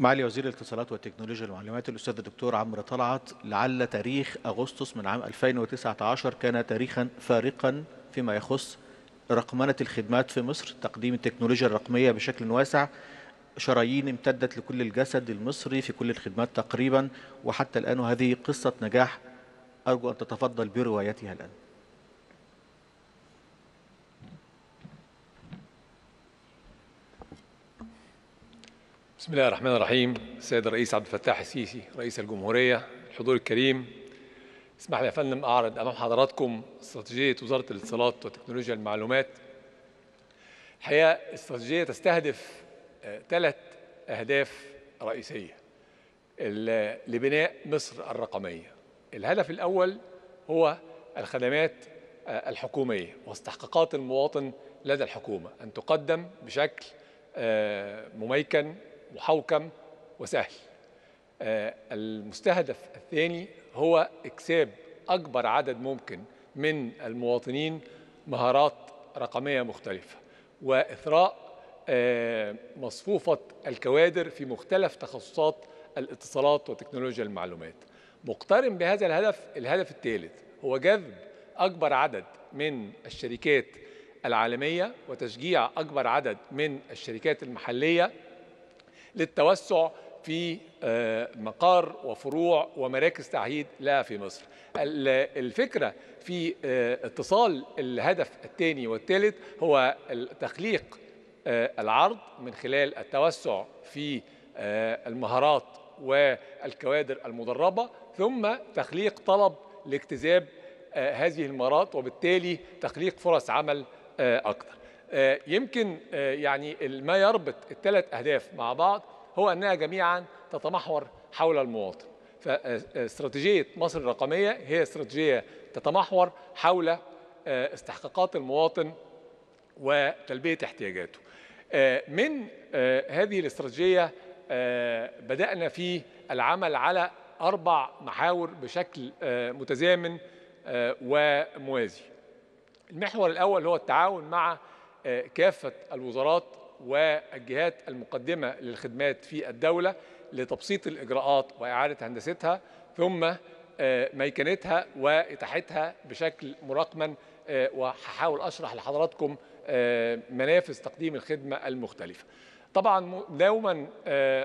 معالي وزير الاتصالات والتكنولوجيا والمعلومات الاستاذ الدكتور عمرو طلعت لعل تاريخ اغسطس من عام 2019 كان تاريخا فارقا فيما يخص رقمنه الخدمات في مصر تقديم التكنولوجيا الرقميه بشكل واسع شرايين امتدت لكل الجسد المصري في كل الخدمات تقريبا وحتى الان وهذه قصه نجاح ارجو ان تتفضل بروايتها الان بسم الله الرحمن الرحيم السيد الرئيس عبد الفتاح السيسي رئيس الجمهورية الحضور الكريم اسمح لي يا فندم أعرض أمام حضراتكم استراتيجية وزارة الاتصالات وتكنولوجيا المعلومات الحقيقة استراتيجية تستهدف ثلاث آه، أهداف رئيسية لبناء مصر الرقمية الهدف الأول هو الخدمات آه، الحكومية واستحقاقات المواطن لدى الحكومة أن تقدم بشكل آه، مميكن محوكم وسهل آه، المستهدف الثاني هو اكساب اكبر عدد ممكن من المواطنين مهارات رقميه مختلفه واثراء آه، مصفوفه الكوادر في مختلف تخصصات الاتصالات وتكنولوجيا المعلومات مقترن بهذا الهدف الهدف الثالث هو جذب اكبر عدد من الشركات العالميه وتشجيع اكبر عدد من الشركات المحليه للتوسع في آه، مقار وفروع ومراكز تعهيد لها في مصر الفكرة في آه، اتصال الهدف الثاني والثالث هو تخليق آه، العرض من خلال التوسع في المهارات والكوادر المدربة ثم تخليق طلب لاجتذاب هذه المهارات وبالتالي تخليق فرص عمل أكثر آه، يمكن آه، يعني ما يربط الثلاث أهداف مع بعض هو أنها جميعا تتمحور حول المواطن فاستراتيجية آه، مصر الرقمية هي استراتيجية تتمحور حول استحقاقات المواطن وتلبية احتياجاته من هذه الاستراتيجية بدأنا في العمل على أربع محاور بشكل متزامن وموازي المحور الأول هو التعاون مع كافة الوزارات والجهات المقدمة للخدمات في الدولة لتبسيط الإجراءات وإعادة هندستها ثم آه، ميكنتها وإتاحتها بشكل مراقما آه، وهحاول أشرح لحضراتكم آه، منافس تقديم الخدمة المختلفة طبعا دوما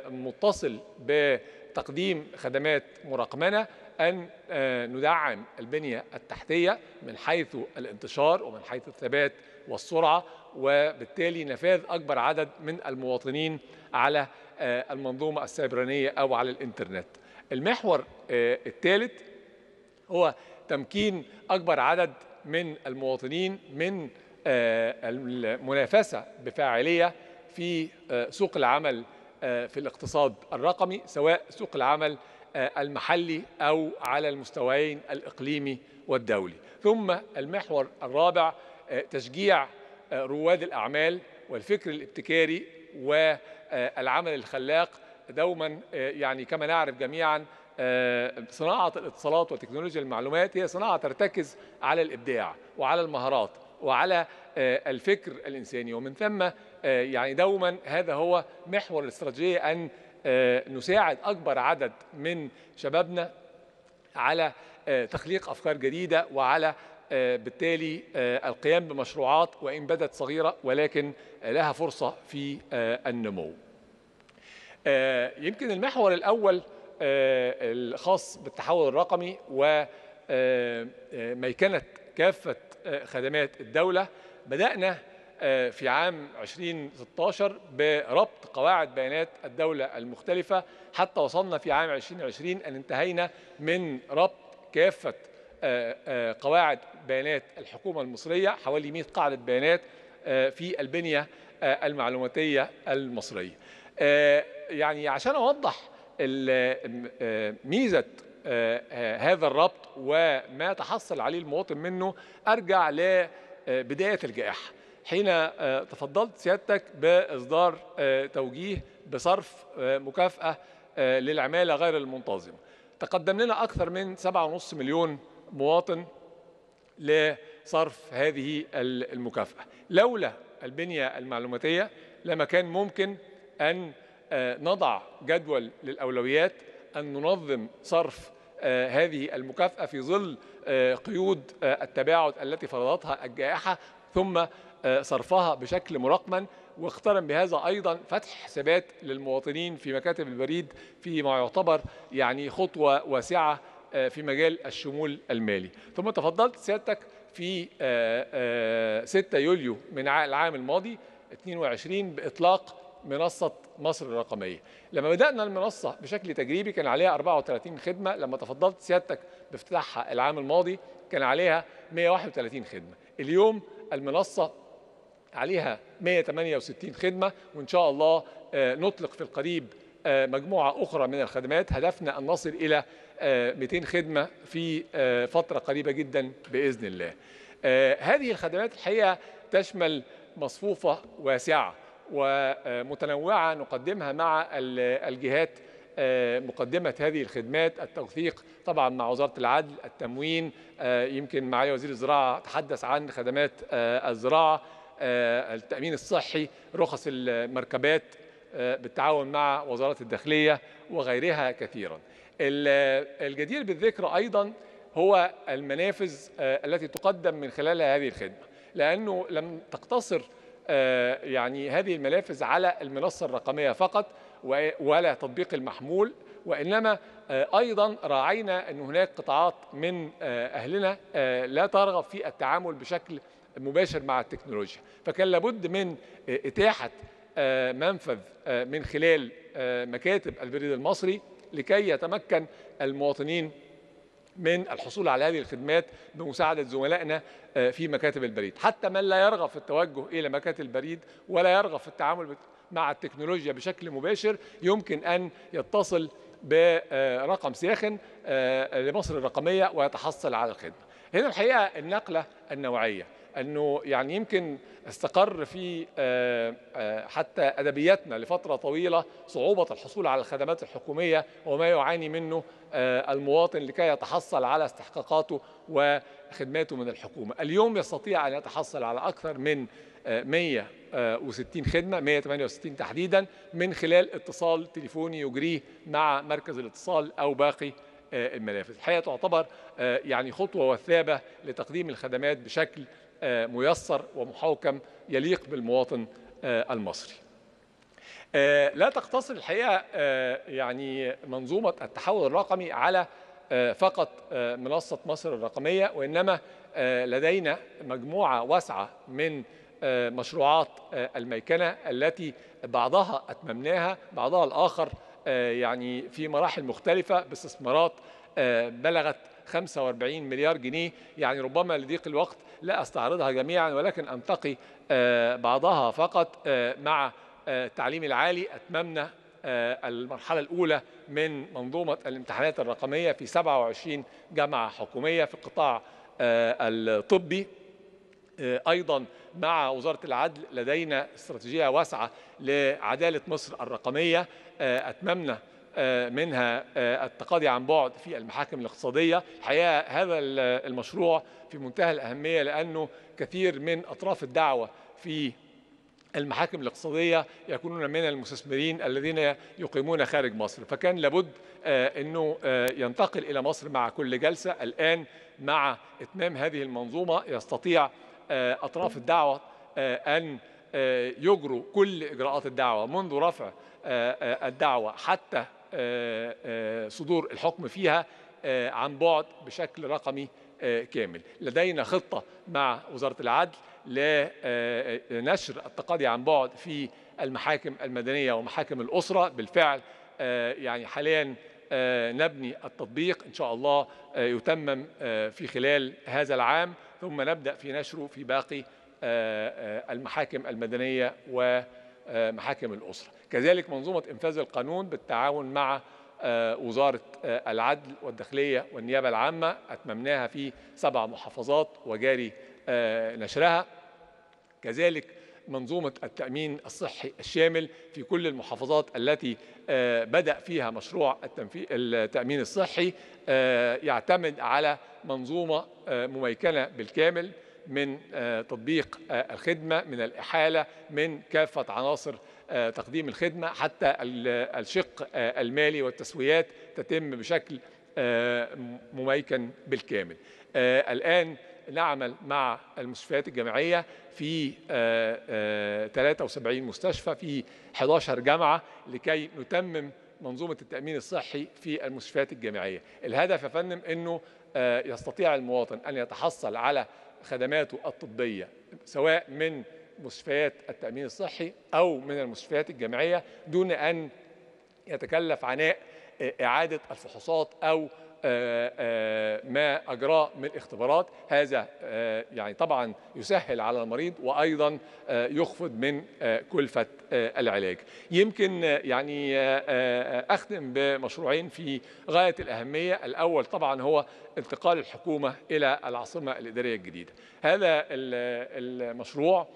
متصل بتقديم خدمات مراقمنه ان ندعم البنيه التحتيه من حيث الانتشار ومن حيث الثبات والسرعة وبالتالي نفاذ أكبر عدد من المواطنين على آه، المنظومة السيبرانية أو على الإنترنت المحور آه، الثالث هو تمكين أكبر عدد من المواطنين من آه، المنافسة بفاعلية في سوق العمل في الاقتصاد الرقمي سواء سوق العمل المحلي أو على المستويين الإقليمي والدولي ثم المحور الرابع تشجيع آه، رواد الأعمال والفكر الابتكاري والعمل الخلاق دوما آه، يعني كما نعرف جميعا آه، صناعة الاتصالات وتكنولوجيا المعلومات هي صناعة ترتكز على الإبداع وعلى المهارات وعلى الفكر الإنساني ومن ثم يعني دوما هذا هو محور الاستراتيجية أن نساعد أكبر عدد من شبابنا على تخليق أفكار جديدة وعلى آه، بالتالي آه، القيام بمشروعات وإن بدت صغيرة ولكن لها فرصة في آه، النمو يمكن المحور الأول الخاص بالتحول الرقمي وميكنة كافة خدمات الدولة بدأنا في عام 2016 بربط قواعد بيانات الدولة المختلفة حتى وصلنا في عام 2020 أن انتهينا من ربط كافة آه، آه، قواعد بيانات الحكومة المصرية حوالي 100 قاعدة بيانات آه، في البنية المعلوماتية المصرية يعني عشان أوضح ميزة هذا الربط وما تحصل عليه المواطن منه أرجع لبداية الجائحة حين تفضلت سيادتك بإصدار توجيه بصرف مكافأة للعمالة غير المنتظمة تقدم لنا أكثر من 7.5 مليون مواطن لصرف هذه المكافأة لولا البنية المعلوماتية لما كان ممكن أن آه، نضع جدول للأولويات أن ننظم صرف آه، هذه المكافأة في ظل آه، قيود التباعد التي فرضتها الجائحة ثم صرفها بشكل مرقما واخترم بهذا ايضا فتح حسابات للمواطنين في مكاتب البريد فيما يعتبر يعني خطوه واسعه آه، في مجال الشمول المالي ثم تفضلت سيادتك في 6 آه، آه، يوليو من العام الماضي 22 بإطلاق منصة مصر الرقمية لما بدأنا المنصة بشكل تجريبي كان عليها 34 خدمة لما تفضلت سيادتك بافتتاحها العام الماضي كان عليها 131 خدمة اليوم المنصة عليها 168 خدمة وإن شاء الله نطلق في القريب مجموعة أخرى من الخدمات هدفنا أن نصل إلى 200 آه، خدمة في آه، فترة قريبة جدا بإذن الله آه، هذه الخدمات الحقيقة تشمل مصفوفة واسعة ومتنوعة نقدمها مع الجهات مقدمة هذه الخدمات التوثيق طبعا مع وزارة العدل التموين يمكن معالي وزير الزراعة تحدث عن خدمات الزراعة التأمين الصحي رخص المركبات بالتعاون مع وزارة الداخلية وغيرها كثيراً الجدير بالذكر أيضا هو المنافذ آه، التي تقدم من خلالها هذه الخدمة لأنه لم تقتصر آه، يعني هذه المنافذ على المنصة الرقمية فقط ولا تطبيق المحمول وإنما آه، أيضا راعينا أن هناك قطاعات من أهلنا لا ترغب في التعامل بشكل مباشر مع التكنولوجيا فكان لابد من إتاحة منفذ من خلال مكاتب البريد المصري لكي يتمكن المواطنين من الحصول على هذه الخدمات بمساعدة زملائنا آه، في مكاتب البريد حتى من لا يرغب في التوجه إلى مكاتب البريد ولا يرغب في التعامل مع التكنولوجيا بشكل مباشر يمكن أن يتصل برقم ساخن آه، لمصر الرقمية ويتحصل على الخدمة هنا الحقيقة النقلة النوعية انه يعني يمكن استقر في آه، آه، حتى ادبياتنا لفتره طويله صعوبه الحصول على الخدمات الحكوميه وما يعاني منه آه، المواطن لكي يتحصل على استحقاقاته وخدماته من الحكومه. اليوم يستطيع ان يتحصل على اكثر من 160 خدمه 168 تحديدا من خلال اتصال تليفوني يجريه مع مركز الاتصال او باقي آه، المنافس الحقيقه تعتبر آه، يعني خطوه وثابه لتقديم الخدمات بشكل آه، ميسر ومحوكم يليق بالمواطن المصري لا تقتصر الحقيقه يعني منظومه التحول الرقمي على فقط منصه مصر الرقميه وانما لدينا مجموعه واسعه من مشروعات الميكنه التي بعضها اتممناها بعضها الاخر آه، يعني في مراحل مختلفة باستثمارات آه، بلغت 45 مليار جنيه يعني ربما لضيق الوقت لا أستعرضها جميعا ولكن أنتقي آه، بعضها فقط مع التعليم العالي أتممنا المرحلة الأولى من منظومة الامتحانات الرقمية في 27 جامعة حكومية في القطاع الطبي آه، ايضا مع وزاره العدل لدينا استراتيجيه واسعه لعداله مصر الرقميه آه، اتممنا آه، منها التقاضي عن بعد في المحاكم الاقتصاديه الحقيقه هذا المشروع في منتهى الاهميه لانه كثير من اطراف الدعوه في المحاكم الاقتصادية يكونون من المستثمرين الذين يقيمون خارج مصر فكان لابد أنه ينتقل إلى مصر مع كل جلسة الآن مع إتمام هذه المنظومة يستطيع آه، أطراف الدعوة آه، أن آه، يجروا كل إجراءات الدعوة منذ رفع الدعوة حتى صدور الحكم فيها عن بعد بشكل رقمي كامل لدينا خطة مع وزارة العدل لنشر التقاضي عن بعد في المحاكم المدنية ومحاكم الأسرة بالفعل يعني حاليا نبني التطبيق إن شاء الله يتمم في خلال هذا العام ثم نبدأ في نشره في باقي آه، آه، المحاكم المدنية ومحاكم آه، الأسرة كذلك منظومة إنفاذ القانون بالتعاون مع وزارة العدل والداخلية والنيابة العامة أتممناها في سبع محافظات وجاري نشرها كذلك منظومة التأمين الصحي الشامل في كل المحافظات التي آه، بدأ فيها مشروع التأمين الصحي آه، يعتمد على منظومة آه، مميكنة بالكامل من تطبيق الخدمة من الإحالة من كافة عناصر تقديم الخدمة حتى الشق المالي والتسويات تتم بشكل مميكن بالكامل الآن نعمل مع المستشفيات الجامعية في 73 آه، آه، مستشفى في 11 جامعة لكي نتمم منظومة التأمين الصحي في المستشفيات الجامعية الهدف يا فندم أنه آه، يستطيع المواطن أن يتحصل على خدماته الطبية سواء من مستشفيات التأمين الصحي أو من المستشفيات الجامعية دون أن يتكلف عناء إعادة الفحوصات أو آه، آه، ما أجراه من اختبارات هذا آه، يعني طبعا يسهل على المريض وأيضا يخفض من كلفة العلاج يمكن يعني أختم بمشروعين في غاية الأهمية الأول طبعا هو انتقال الحكومة إلى العاصمة الإدارية الجديدة هذا المشروع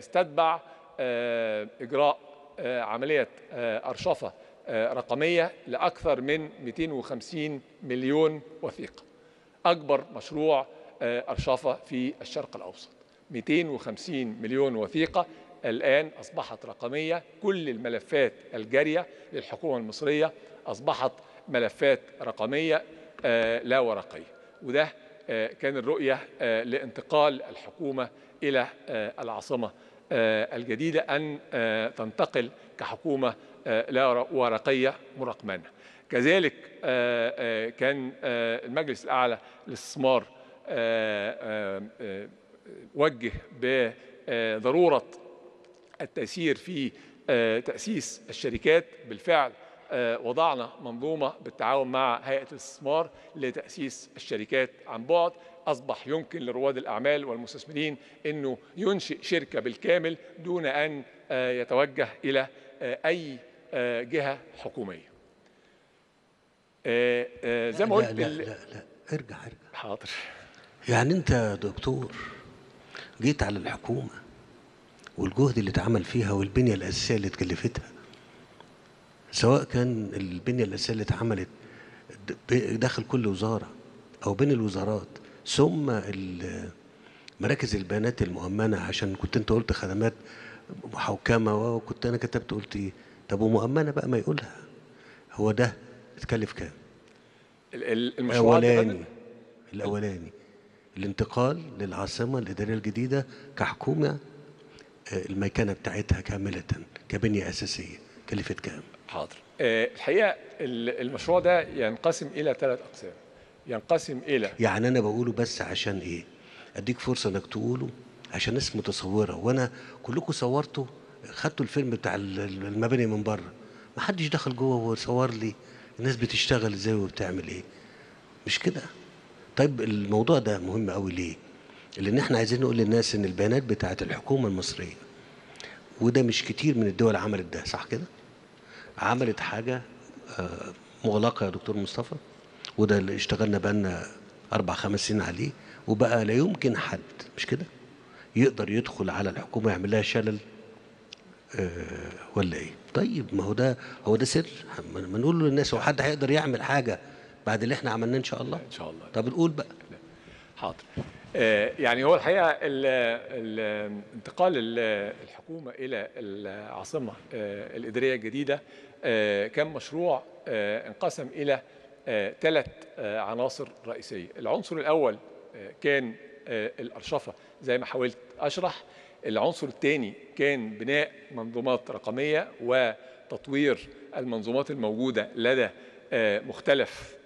استتبع إجراء عملية أرشفة آه، رقمية لأكثر من 250 مليون وثيقة أكبر مشروع آه، أرشفة في الشرق الأوسط 250 مليون وثيقة الآن أصبحت رقمية كل الملفات الجارية للحكومة المصرية أصبحت ملفات رقمية آه، لا ورقية وده كان الرؤية لانتقال الحكومة إلى العاصمة آه، الجديدة أن آه، تنتقل كحكومة آه، لا ورقية مرقمنة كذلك كان المجلس الأعلى للاستثمار وجه بضرورة التأثير في تأسيس الشركات بالفعل وضعنا منظومة بالتعاون مع هيئة الاستثمار لتأسيس الشركات عن بعد أصبح يمكن لرواد الأعمال والمستثمرين أنه ينشئ شركة بالكامل دون أن آه، يتوجه إلى آه، أي آه، جهة حكومية زي ما قلت لا, لا, لا, لا ارجع ارجع حاضر يعني أنت يا دكتور جيت على الحكومة والجهد اللي اتعمل فيها والبنية الأساسية اللي اتكلفتها سواء كان البنية الأساسية اللي اتعملت داخل كل وزارة أو بين الوزارات ثم مراكز البيانات المؤمنه عشان كنت انت قلت خدمات محوكمه وكنت انا كتبت قلت ايه طب ومؤمنه بقى ما يقولها هو ده اتكلف كام؟ المشروع الاولاني الاولاني الانتقال للعاصمه الاداريه الجديده كحكومه آه، المكانه بتاعتها كامله كبنيه اساسيه كلفت كام؟ حاضر آه، الحقيقه المشروع ده ينقسم الى ثلاث اقسام ينقسم إلى يعني أنا بقوله بس عشان إيه أديك فرصة إنك تقوله عشان ناس متصورة وأنا كلكم صورتوا خدتوا الفيلم بتاع المباني من بره ما حدش دخل جوه وصور لي الناس بتشتغل ازاي وبتعمل ايه مش كده طيب الموضوع ده مهم قوي ليه لان احنا عايزين نقول للناس ان البيانات بتاعه الحكومه المصريه وده مش كتير من الدول عملت ده صح كده عملت حاجه آه، مغلقه يا دكتور مصطفى وده اللي اشتغلنا بقالنا أربع خمس سنين عليه وبقى لا يمكن حد مش كده يقدر يدخل على الحكومة يعمل لها شلل أه ولا ايه طيب ما هو ده هو ده سر ما نقول للناس هو حد هيقدر يعمل حاجه بعد اللي احنا عملناه ان شاء الله ان شاء الله طب نقول بقى حاضر آه يعني هو الحقيقه الـ الـ انتقال الحكومه الى العاصمه آه الاداريه الجديده آه كان مشروع آه، انقسم الى ثلاث آه، آه، عناصر رئيسية العنصر الأول آه، كان الأرشفة زي ما حاولت أشرح العنصر الثاني كان بناء منظومات رقمية وتطوير المنظومات الموجودة لدى مختلف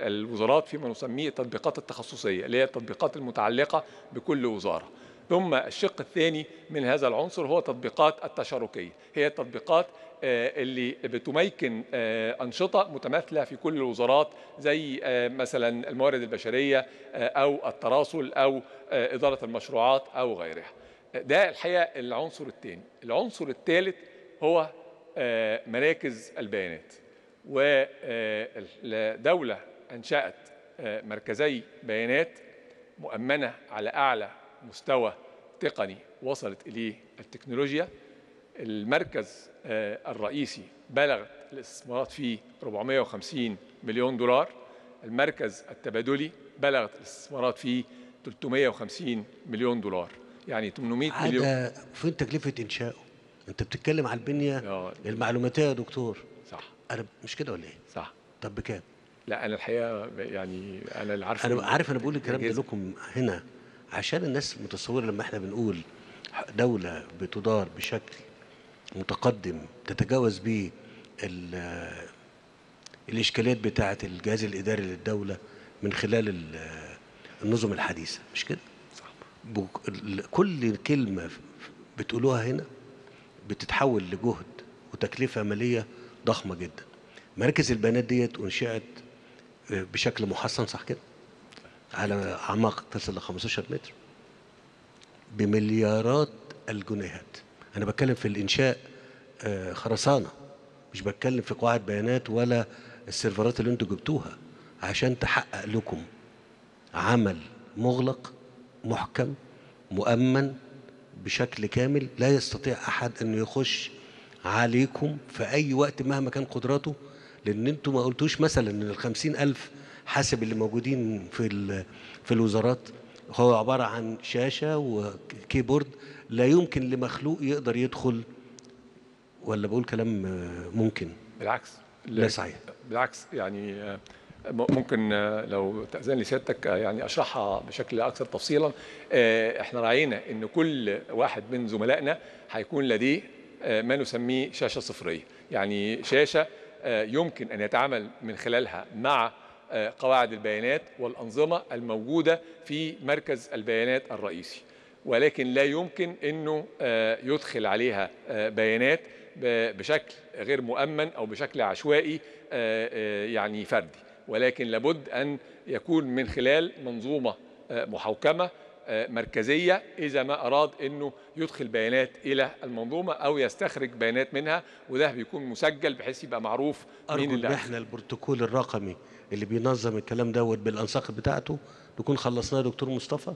الوزارات فيما نسميه التطبيقات التخصصية اللي هي التطبيقات المتعلقة بكل وزارة ثم الشق الثاني من هذا العنصر هو تطبيقات التشاركية هي التطبيقات آه، اللي بتميكن آه، أنشطة متماثلة في كل الوزارات زي آه، مثلا الموارد البشرية أو التراسل أو إدارة المشروعات أو غيرها ده الحقيقة العنصر الثاني العنصر الثالث هو مراكز البيانات ودولة أنشأت مركزي بيانات مؤمنة على أعلى مستوى تقني وصلت إليه التكنولوجيا المركز آه، الرئيسي بلغت الاستثمارات فيه 450 مليون دولار المركز التبادلي بلغت الاستثمارات فيه 350 مليون دولار يعني 800 مليون فين تكلفه انشائه انت بتتكلم على البنيه آه. المعلوماتيه يا دكتور صح انا مش كده ولا ايه صح طب بكام لا انا الحقيقه يعني انا اللي عارف انا عارف انا بقول الكلام ده لكم هنا عشان الناس متصوره لما احنا بنقول دوله بتدار بشكل متقدم تتجاوز به الإشكاليات بتاعة الجهاز الإداري للدولة من خلال النظم الحديثة مش كده؟ كل كلمة بتقولوها هنا بتتحول لجهد وتكلفة مالية ضخمة جدا مراكز البيانات ديت أنشئت آه، بشكل محصن صح كده؟ على أعماق تصل ل 15 متر بمليارات الجنيهات أنا بتكلم في الإنشاء آه، خرسانة مش بتكلم في قواعد بيانات ولا السيرفرات اللي انتوا جبتوها عشان تحقق لكم عمل مغلق محكم مؤمن بشكل كامل لا يستطيع أحد أن يخش عليكم في أي وقت مهما كان قدراته لأن أنتوا ما قلتوش مثلا إن ال ألف حاسب اللي موجودين في في الوزارات هو عبارة عن شاشة وكيبورد لا يمكن لمخلوق يقدر يدخل ولا بقول كلام آه، ممكن بالعكس لا صحيح بالعكس يعني آه، ممكن آه، لو تأذن لي سيادتك يعني أشرحها بشكل أكثر تفصيلا إحنا راعينا إن كل واحد من زملائنا هيكون لديه ما نسميه شاشة صفرية يعني شاشة يمكن أن يتعامل من خلالها مع آه، قواعد البيانات والأنظمة الموجودة في مركز البيانات الرئيسي ولكن لا يمكن أنه آه، يدخل عليها آه، بيانات بشكل غير مؤمن أو بشكل عشوائي يعني فردي ولكن لابد أن يكون من خلال منظومة محوكمة مركزية إذا ما أراد أنه يدخل بيانات إلى المنظومة أو يستخرج بيانات منها وده بيكون مسجل بحيث يبقى معروف مين اللي أرجو إحنا البروتوكول الرقمي اللي بينظم الكلام دوت بالانساق بتاعته نكون خلصناه دكتور مصطفى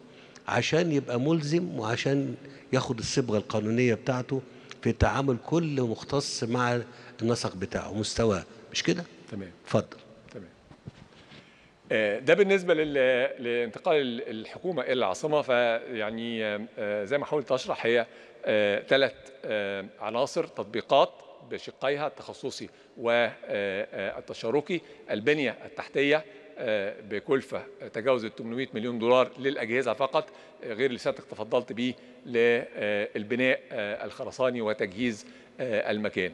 عشان يبقى ملزم وعشان ياخد الصبغه القانونيه بتاعته في تعامل كل مختص مع النسق بتاعه مستواه مش كده؟ تمام اتفضل تمام آه، ده بالنسبه لانتقال الحكومه الى العاصمه فيعني آه، آه، زي ما حاولت اشرح هي ثلاث عناصر تطبيقات بشقيها التخصصي والتشاركي البنية التحتية آه، بكلفة تجاوز 800 مليون دولار للأجهزة فقط غير اللي سيادتك تفضلت بيه للبناء آه، الخرساني وتجهيز آه، المكان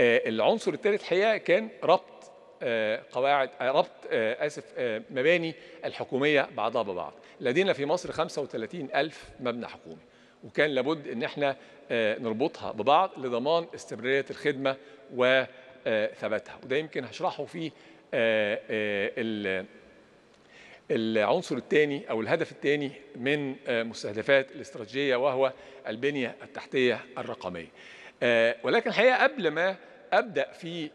العنصر الثالث حياة كان ربط قواعد ربط اسف مباني الحكوميه بعضها ببعض لدينا في مصر 35 الف مبنى حكومي وكان لابد ان احنا آه، نربطها ببعض لضمان استمراريه الخدمه وثباتها وده يمكن هشرحه في آه، آه، العنصر الثاني او الهدف الثاني من مستهدفات الاستراتيجيه وهو البنيه التحتيه الرقميه ولكن الحقيقه قبل ما ابدا في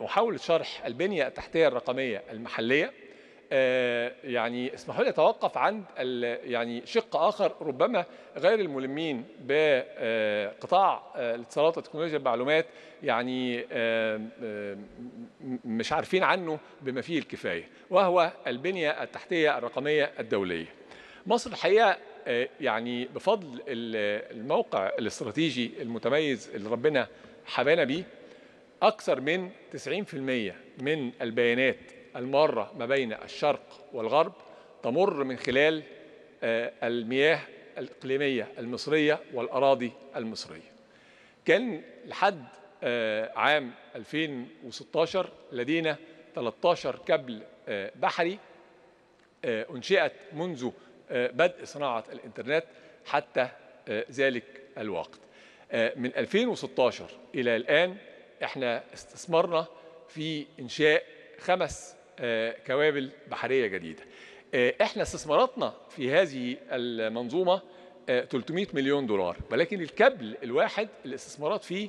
محاوله شرح البنيه التحتيه الرقميه المحليه آه، يعني اسمحوا لي اتوقف عند يعني شق اخر ربما غير الملمين بقطاع آه، آه، الاتصالات وتكنولوجيا المعلومات يعني مش عارفين عنه بما فيه الكفايه وهو البنيه التحتيه الرقميه الدوليه. مصر الحقيقه يعني بفضل الموقع الاستراتيجي المتميز اللي ربنا حبانا بيه اكثر من 90% من البيانات المارة ما بين الشرق والغرب تمر من خلال آه، المياه الإقليمية المصرية والأراضي المصرية كان لحد آه، عام 2016 لدينا 13 كبل آه، بحري أنشئت منذ بدء صناعة الإنترنت حتى ذلك الوقت من 2016 إلى الآن احنا استثمرنا في إنشاء خمس آه، كوابل بحريه جديده آه، احنا استثماراتنا في هذه المنظومه 300 آه، مليون دولار ولكن الكابل الواحد الاستثمارات فيه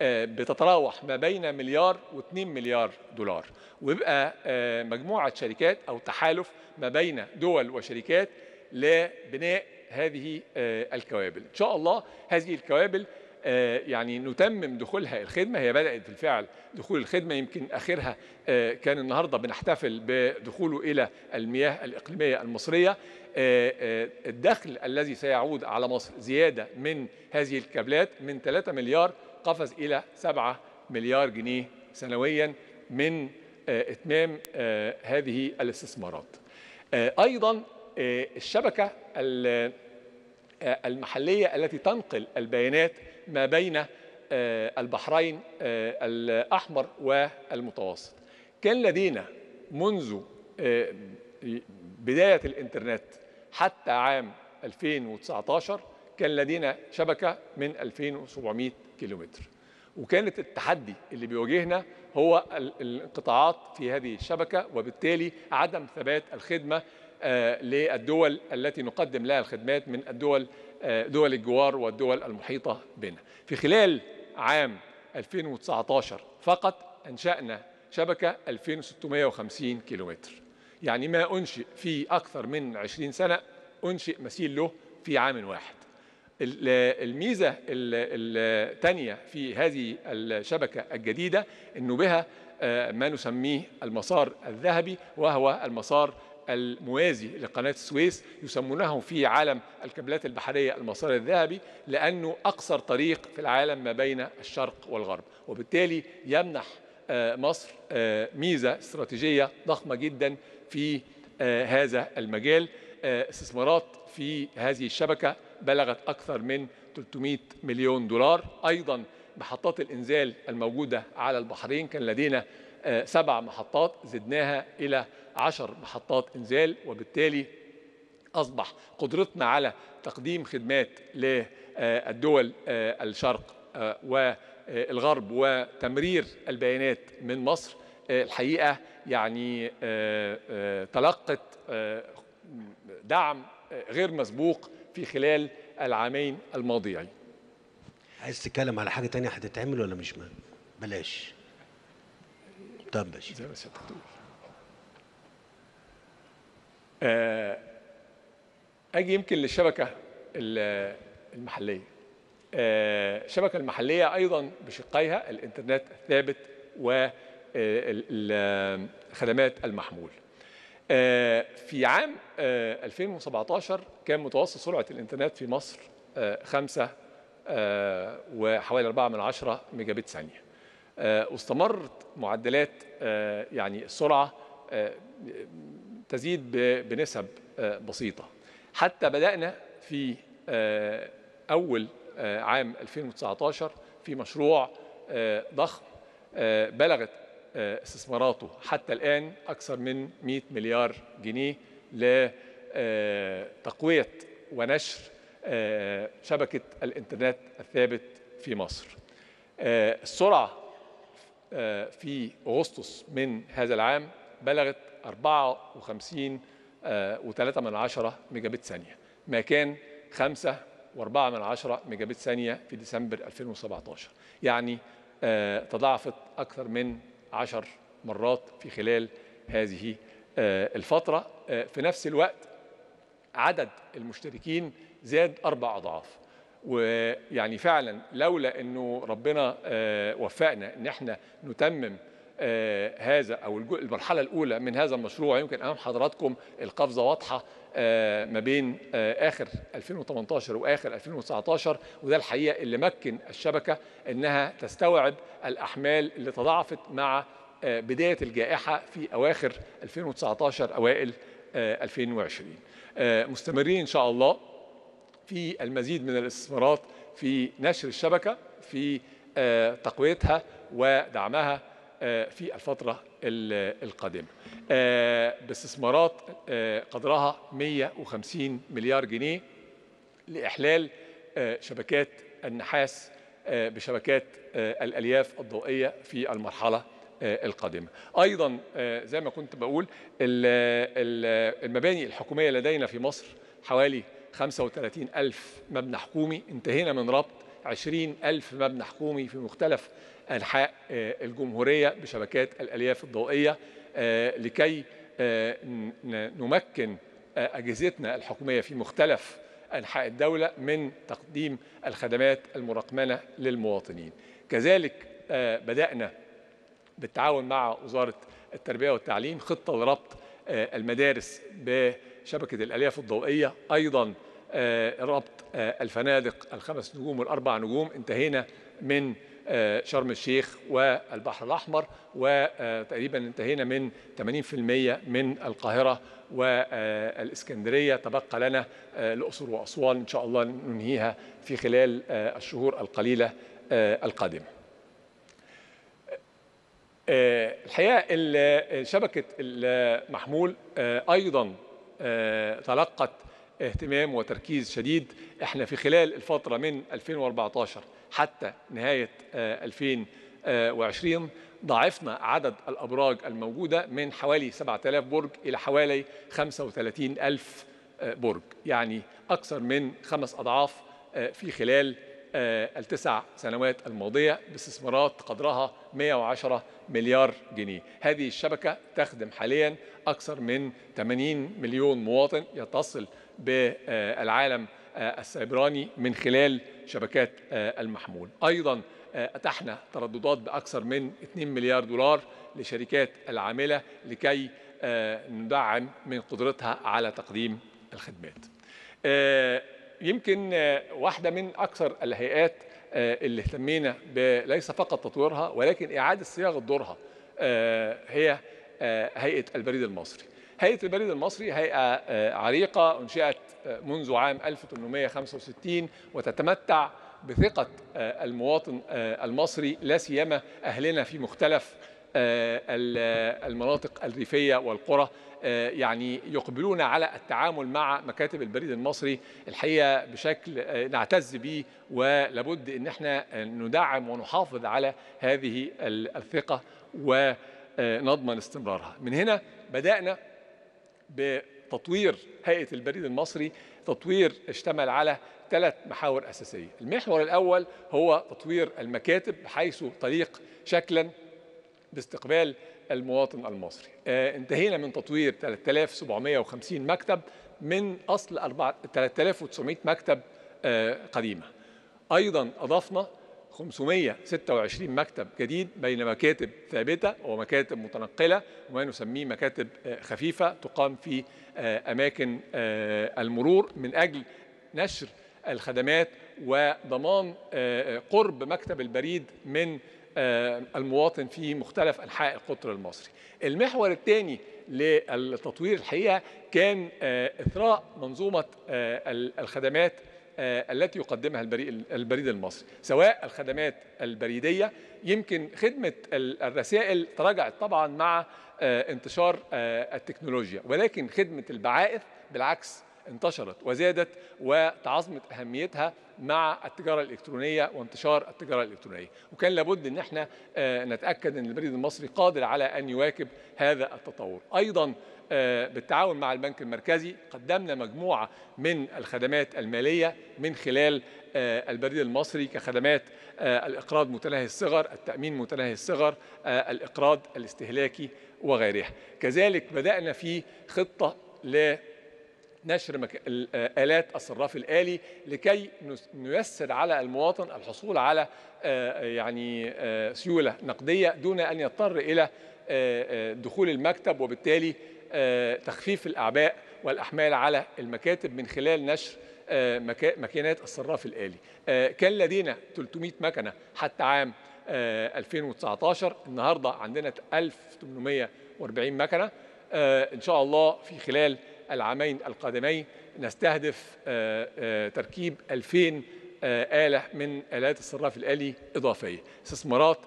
بتتراوح ما بين مليار و2 مليار دولار ويبقى مجموعه شركات او تحالف ما بين دول وشركات لبناء هذه الكوابل ان شاء الله هذه الكوابل آه، يعني نتمم دخولها الخدمة هي بدأت بالفعل دخول الخدمة يمكن آخرها آه، كان النهاردة بنحتفل بدخوله إلى المياه الإقليمية المصرية آه، الدخل الذي سيعود على مصر زيادة من هذه الكابلات من 3 مليار قفز إلى 7 مليار جنيه سنويا من إتمام هذه الاستثمارات أيضا الشبكة المحلية التي تنقل البيانات ما بين آه، البحرين آه، الأحمر والمتوسط كان لدينا منذ آه، بداية الإنترنت حتى عام 2019 كان لدينا شبكة من 2700 كيلومتر وكانت التحدي اللي بيواجهنا هو الانقطاعات في هذه الشبكة وبالتالي عدم ثبات الخدمة للدول التي نقدم لها الخدمات من الدول آه، دول الجوار والدول المحيطة بنا في خلال عام 2019 فقط أنشأنا شبكة 2650 كيلومتر يعني ما أنشئ في أكثر من 20 سنة أنشئ مثيل له في عام واحد الميزة الثانية في هذه الشبكة الجديدة أنه بها آه، ما نسميه المسار الذهبي وهو المسار الموازي لقناة السويس يسمونه في عالم الكابلات البحرية المسار الذهبي لأنه أقصر طريق في العالم ما بين الشرق والغرب وبالتالي يمنح آه، مصر آه، ميزة استراتيجية ضخمة جدا في آه، هذا المجال استثمارات في هذه الشبكة بلغت أكثر من 300 مليون دولار أيضا محطات الإنزال الموجودة على البحرين كان لدينا سبع محطات زدناها إلى عشر محطات إنزال وبالتالي أصبح قدرتنا على تقديم خدمات للدول آه، الشرق آه، والغرب وتمرير البيانات من مصر آه، الحقيقة يعني تلقت دعم غير مسبوق في خلال العامين الماضيين عايز تتكلم على حاجة تانية هتتعمل ولا مش ما بلاش طب ماشي زي ما سيادتك تقول آه، اجي يمكن للشبكه المحليه آه، الشبكه المحليه ايضا بشقيها الانترنت الثابت والخدمات آه، المحمول في عام 2017 كان متوسط سرعه الانترنت في مصر 5 وحوالي 4 من 10 ميجا بت ثانيه واستمرت معدلات يعني السرعه تزيد بنسب آه، بسيطة حتى بدأنا في آه، أول آه، عام 2019 في مشروع ضخم بلغت استثماراته حتى الآن أكثر من 100 مليار جنيه لتقوية ونشر شبكة الإنترنت الثابت في مصر السرعة في أغسطس من هذا العام بلغت 54 و3 آه، من عشرة ميجا بت ثانية ما كان 5 و4 من عشرة ميجا بت ثانية في ديسمبر 2017 يعني آه، تضاعفت أكثر من 10 مرات في خلال هذه آه، الفترة في نفس الوقت عدد المشتركين زاد أربع أضعاف ويعني فعلا لولا أنه ربنا وفقنا أن احنا نتمم آه، هذا أو المرحلة الأولى من هذا المشروع يمكن أمام حضراتكم القفزة واضحة آه، ما بين آه، آخر 2018 وآخر 2019 وده الحقيقة اللي مكن الشبكة أنها تستوعب الأحمال اللي تضاعفت مع بداية الجائحة في أواخر 2019 أوائل 2020 مستمرين إن شاء الله في المزيد من الاستثمارات في نشر الشبكة في تقويتها ودعمها آه، في الفترة القادمة آه، باستثمارات آه، قدرها 150 مليار جنيه لإحلال شبكات النحاس بشبكات الألياف الضوئية في المرحلة القادمة أيضا زي ما كنت بقول المباني الحكومية لدينا في مصر حوالي 35 ألف مبنى حكومي انتهينا من ربط 20 ألف مبنى حكومي في مختلف أنحاء آه، الجمهورية بشبكات الألياف الضوئية آه، لكي آه، نمكن أجهزتنا الحكومية في مختلف أنحاء الدولة من تقديم الخدمات المرقمنة للمواطنين كذلك بدأنا بالتعاون مع وزارة التربية والتعليم خطة لربط المدارس بشبكة الألياف الضوئية أيضا ربط الفنادق الخمس نجوم والأربع نجوم انتهينا من آه، شرم الشيخ والبحر الأحمر وتقريبا انتهينا من 80% من القاهرة والإسكندرية تبقى لنا آه، الأقصر وأسوان إن شاء الله ننهيها في خلال آه، الشهور القليلة القادمة الحقيقة شبكة المحمول أيضا تلقت اهتمام وتركيز شديد احنا في خلال الفترة من 2014 حتى نهاية 2020 آه، آه، ضاعفنا عدد الأبراج الموجودة من حوالي 7000 برج إلى حوالي 35000 آه، برج يعني أكثر من خمس أضعاف في خلال التسع سنوات الماضية باستثمارات قدرها 110 مليار جنيه هذه الشبكة تخدم حاليا أكثر من 80 مليون مواطن يتصل بالعالم آه، السيبراني من خلال شبكات آه، المحمول أيضا آه، أتحنا ترددات بأكثر من 2 مليار دولار لشركات العاملة لكي ندعم من قدرتها على تقديم الخدمات يمكن واحدة من أكثر الهيئات اللي اهتمينا ليس فقط تطويرها ولكن إعادة صياغة دورها هي هيئة البريد المصري هيئة البريد المصري هيئة آه، عريقة أنشئت آه، منذ عام 1865 وتتمتع بثقة آه، المواطن المصري لا سيما أهلنا في مختلف المناطق الريفية والقرى يعني يقبلون على التعامل مع مكاتب البريد المصري الحقيقة بشكل نعتز به ولابد أن احنا ندعم ونحافظ على هذه الثقة ونضمن استمرارها من هنا بدأنا بتطوير هيئه البريد المصري تطوير اشتمل على ثلاث محاور اساسيه المحور الاول هو تطوير المكاتب حيث تليق شكلا باستقبال المواطن المصري آه، انتهينا من تطوير 3750 مكتب من اصل 3900 مكتب آه، قديمه ايضا اضفنا 526 مكتب جديد بين مكاتب ثابتة ومكاتب متنقلة وما نسميه مكاتب آه، خفيفة تقام في آه، أماكن آه، المرور من أجل نشر الخدمات وضمان قرب مكتب البريد من المواطن في مختلف أنحاء القطر المصري المحور الثاني للتطوير الحقيقة كان إثراء منظومة الخدمات آه، التي يقدمها البريد المصري سواء الخدمات البريدية يمكن خدمة الرسائل تراجعت طبعا مع آه، انتشار آه، التكنولوجيا ولكن خدمة البعائث بالعكس انتشرت وزادت وتعظمت اهميتها مع التجاره الالكترونيه وانتشار التجاره الالكترونيه وكان لابد ان احنا نتاكد ان البريد المصري قادر على ان يواكب هذا التطور ايضا آه، بالتعاون مع البنك المركزي قدمنا مجموعة من الخدمات المالية من خلال آه، البريد المصري كخدمات آه، الإقراض متناهي الصغر التأمين متناهي الصغر الإقراض الاستهلاكي وغيرها كذلك بدأنا في خطة نشر آلات الصراف الآلي لكي نيسر على المواطن الحصول على يعني سيولة نقدية دون أن يضطر إلى دخول المكتب وبالتالي آه، تخفيف الأعباء والأحمال على المكاتب من خلال نشر آه، ماكينات الصراف الآلي آه، كان لدينا 300 مكنة حتى عام 2019 النهاردة عندنا 1840 مكنة إن شاء الله في خلال العامين القادمين نستهدف تركيب 2000 آلة من آلات الصراف الآلي إضافية استثمارات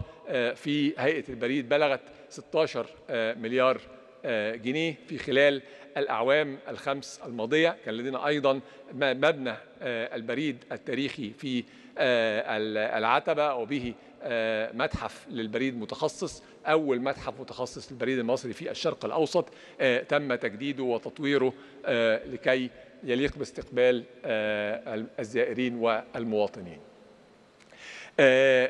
في هيئة البريد بلغت 16 مليار آه، جنيه في خلال الأعوام الخمس الماضية كان لدينا أيضا مبنى آه، البريد التاريخي في آه، العتبة وبه متحف للبريد متخصص أول متحف متخصص للبريد المصري في الشرق الأوسط تم تجديده وتطويره لكي يليق باستقبال الزائرين والمواطنين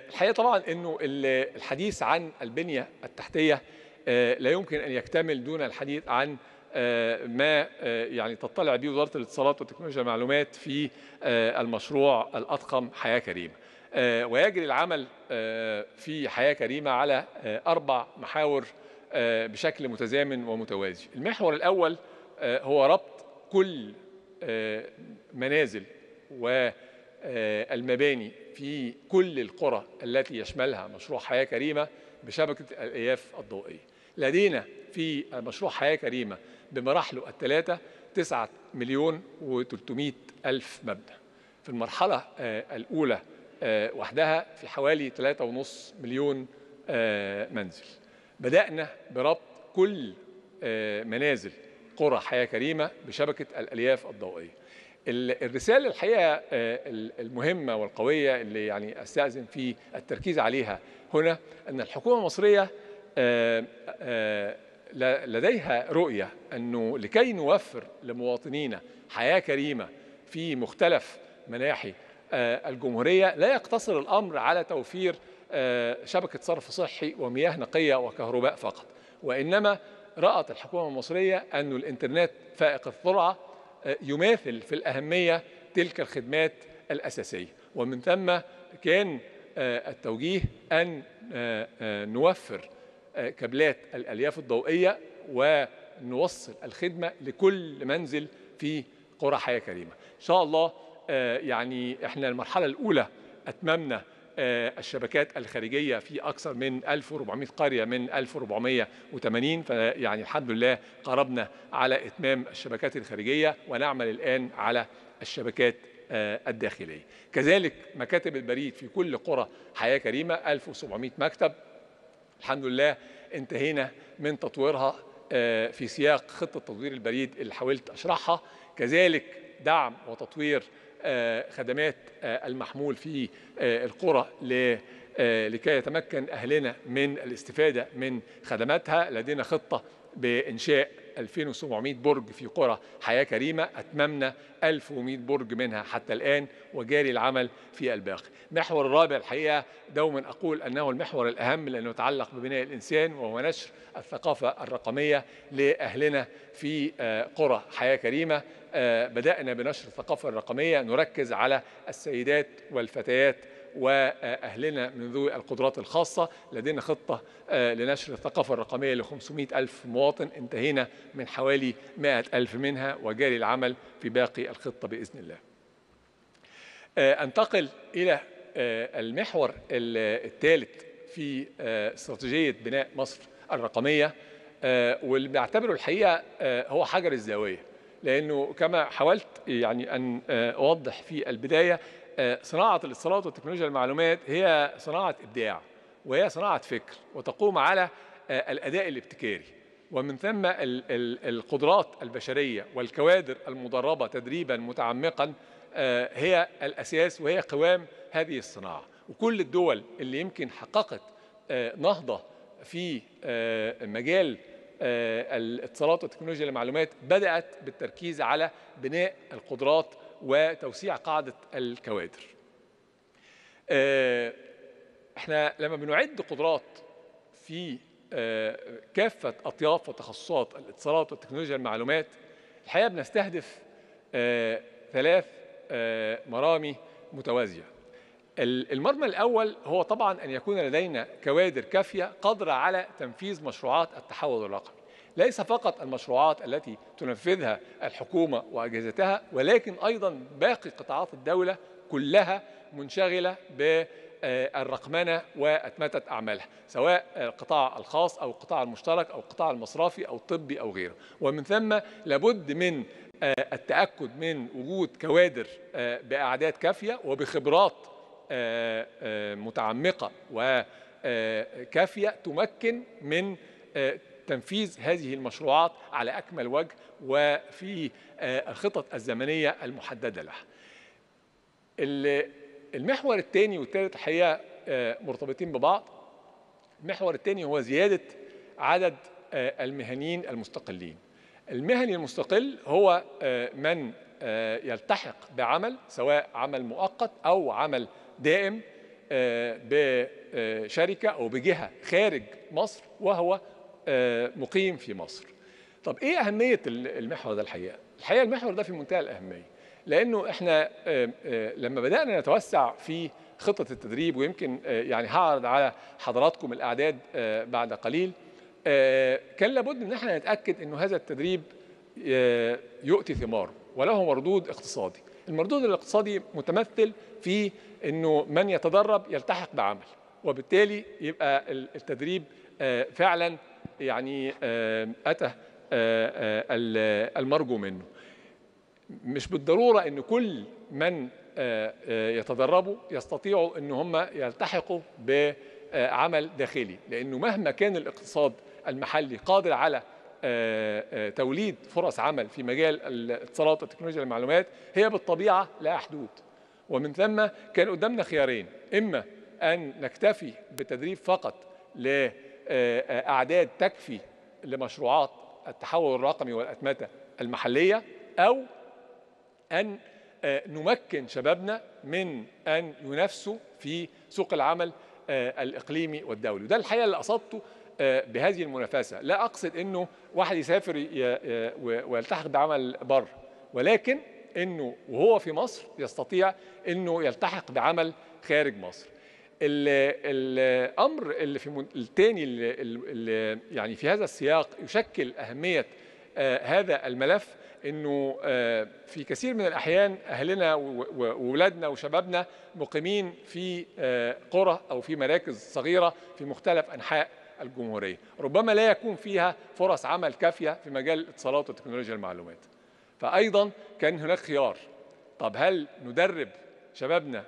الحقيقة طبعا أنه الحديث عن البنية التحتية آه، لا يمكن أن يكتمل دون الحديث عن آه، ما آه، يعني تطلع به وزارة الاتصالات وتكنولوجيا المعلومات في المشروع الأضخم حياة كريمة ويجري العمل في حياة كريمة على أربع محاور بشكل متزامن ومتوازي المحور الأول هو ربط كل منازل والمباني في كل القرى التي يشملها مشروع حياة كريمة بشبكة الألياف الضوئية لدينا في مشروع حياة كريمة بمراحله الثلاثة 9 مليون و ألف مبنى في المرحلة آه، الأولى آه، وحدها في حوالي 3.5 مليون آه، منزل بدأنا بربط كل منازل قرى حياة كريمة بشبكة الألياف الضوئية الرسالة الحقيقة المهمة والقوية اللي يعني أستأذن في التركيز عليها هنا أن الحكومة المصرية آه، آه، لديها رؤية أنه لكي نوفر لمواطنينا حياة كريمة في مختلف مناحي آه، الجمهورية لا يقتصر الأمر على توفير شبكة صرف صحي ومياه نقية وكهرباء فقط وإنما رأت الحكومة المصرية أن الإنترنت فائق السرعة يماثل في الأهمية تلك الخدمات الأساسية ومن ثم كان التوجيه أن نوفر آه، كابلات الألياف الضوئية ونوصل الخدمة لكل منزل في قرى حياة كريمة إن شاء الله آه، يعني إحنا المرحلة الأولى أتممنا آه، الشبكات الخارجية في أكثر من 1400 قرية من 1480 فيعني الحمد لله قربنا على إتمام الشبكات الخارجية ونعمل الآن على الشبكات الداخلية كذلك مكاتب البريد في كل قرى حياة كريمة 1700 مكتب الحمد لله انتهينا من تطويرها آه، في سياق خطة تطوير البريد اللي حاولت أشرحها كذلك دعم وتطوير آه، خدمات آه، المحمول في القرى لكي يتمكن أهلنا من الاستفادة من خدماتها لدينا خطة بإنشاء 2700 برج في قرى حياة كريمة أتممنا 1100 برج منها حتى الآن وجاري العمل في الباقي محور الرابع الحقيقة دوما أقول أنه المحور الأهم لأنه يتعلق ببناء الإنسان وهو نشر الثقافة الرقمية لأهلنا في آه، قرى حياة كريمة آه، بدأنا بنشر الثقافة الرقمية نركز على السيدات والفتيات وأهلنا من ذوي القدرات الخاصة لدينا خطة آه، لنشر الثقافة الرقمية ل ألف مواطن انتهينا من حوالي مائة ألف منها وجاري العمل في باقي الخطة بإذن الله آه، أنتقل إلى آه، المحور الثالث في استراتيجية بناء مصر الرقمية واللي بعتبره الحقيقة هو حجر الزاوية لأنه كما حاولت يعني أن أوضح في البداية آه، صناعة الاتصالات والتكنولوجيا المعلومات هي صناعة إبداع وهي صناعة فكر وتقوم على آه، الأداء الابتكاري ومن ثم القدرات البشرية والكوادر المدربة تدريبا متعمقا آه، هي الأساس وهي قوام هذه الصناعة وكل الدول اللي يمكن حققت نهضة في مجال الاتصالات والتكنولوجيا المعلومات بدأت بالتركيز على بناء القدرات وتوسيع قاعدة الكوادر آه، احنا لما بنعد قدرات في آه، كافة أطياف وتخصصات الاتصالات والتكنولوجيا المعلومات الحقيقة بنستهدف آه، ثلاث مرامي متوازية المرمى الأول هو طبعا أن يكون لدينا كوادر كافية قادرة على تنفيذ مشروعات التحول الرقمي ليس فقط المشروعات التي تنفذها الحكومة وأجهزتها ولكن أيضا باقي قطاعات الدولة كلها منشغلة بالرقمنة وأتمتة أعمالها سواء القطاع الخاص أو القطاع المشترك أو القطاع المصرفي أو الطبي أو غيره ومن ثم لابد من آه، التأكد من وجود كوادر آه، بأعداد كافية وبخبرات آه، متعمقة وكافية تمكن من تنفيذ هذه المشروعات على أكمل وجه وفي آه، الخطط الزمنية المحددة لها المحور الثاني والثالث الحقيقة آه، مرتبطين ببعض المحور الثاني هو زيادة عدد آه، المهنيين المستقلين المهني المستقل هو من يلتحق بعمل سواء عمل مؤقت أو عمل دائم بشركة أو بجهة خارج مصر وهو آه، مقيم في مصر طب ايه اهميه المحور ده الحقيقه الحقيقه المحور ده في منتهى الاهميه لانه احنا آه، آه، لما بدانا نتوسع في خطه التدريب ويمكن يعني هعرض على حضراتكم الاعداد بعد قليل كان لابد ان احنا نتاكد انه هذا التدريب يؤتي ثماره وله مردود اقتصادي المردود الاقتصادي متمثل في انه من يتدرب يلتحق بعمل وبالتالي يبقى التدريب فعلا يعني آه، أتى آه، آه، المرجو منه مش بالضرورة أن كل من يتدربوا يستطيعوا أن هم يلتحقوا بعمل داخلي لأنه مهما كان الاقتصاد المحلي قادر على توليد فرص عمل في مجال الاتصالات والتكنولوجيا المعلومات هي بالطبيعة لا حدود ومن ثم كان قدامنا خيارين إما أن نكتفي بتدريب فقط ل أعداد تكفي لمشروعات التحول الرقمي والأتمتة المحلية أو أن آه، نمكن شبابنا من أن ينافسوا في سوق العمل آه، الإقليمي والدولي وده الحقيقة اللي قصدته آه، بهذه المنافسة لا أقصد أنه واحد يسافر ويلتحق بعمل بر ولكن أنه وهو في مصر يستطيع أنه يلتحق بعمل خارج مصر الامر اللي في الثاني اللي يعني في هذا السياق يشكل اهميه آه، هذا الملف انه آه، في كثير من الاحيان اهلنا واولادنا وشبابنا مقيمين في آه، قرى او في مراكز صغيره في مختلف انحاء الجمهوريه، ربما لا يكون فيها فرص عمل كافيه في مجال الاتصالات وتكنولوجيا المعلومات. فايضا كان هناك خيار طب هل ندرب شبابنا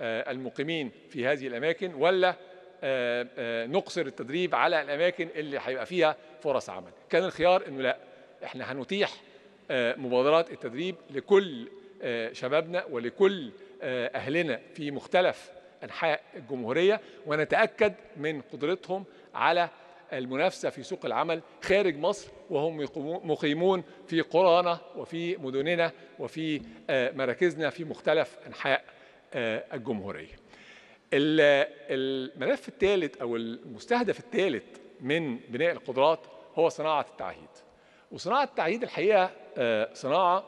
آه، المقيمين في هذه الأماكن ولا آه، آه، نقصر التدريب على الأماكن اللي هيبقى فيها فرص عمل كان الخيار أنه لا احنا هنتيح مبادرات التدريب لكل شبابنا ولكل أهلنا في مختلف أنحاء الجمهورية ونتأكد من قدرتهم على المنافسة في سوق العمل خارج مصر وهم مقيمون في قرانا وفي مدننا وفي مراكزنا في مختلف أنحاء آه، الجمهورية الملف الثالث أو المستهدف الثالث من بناء القدرات هو صناعة التعهيد وصناعة التعهيد الحقيقة آه، صناعة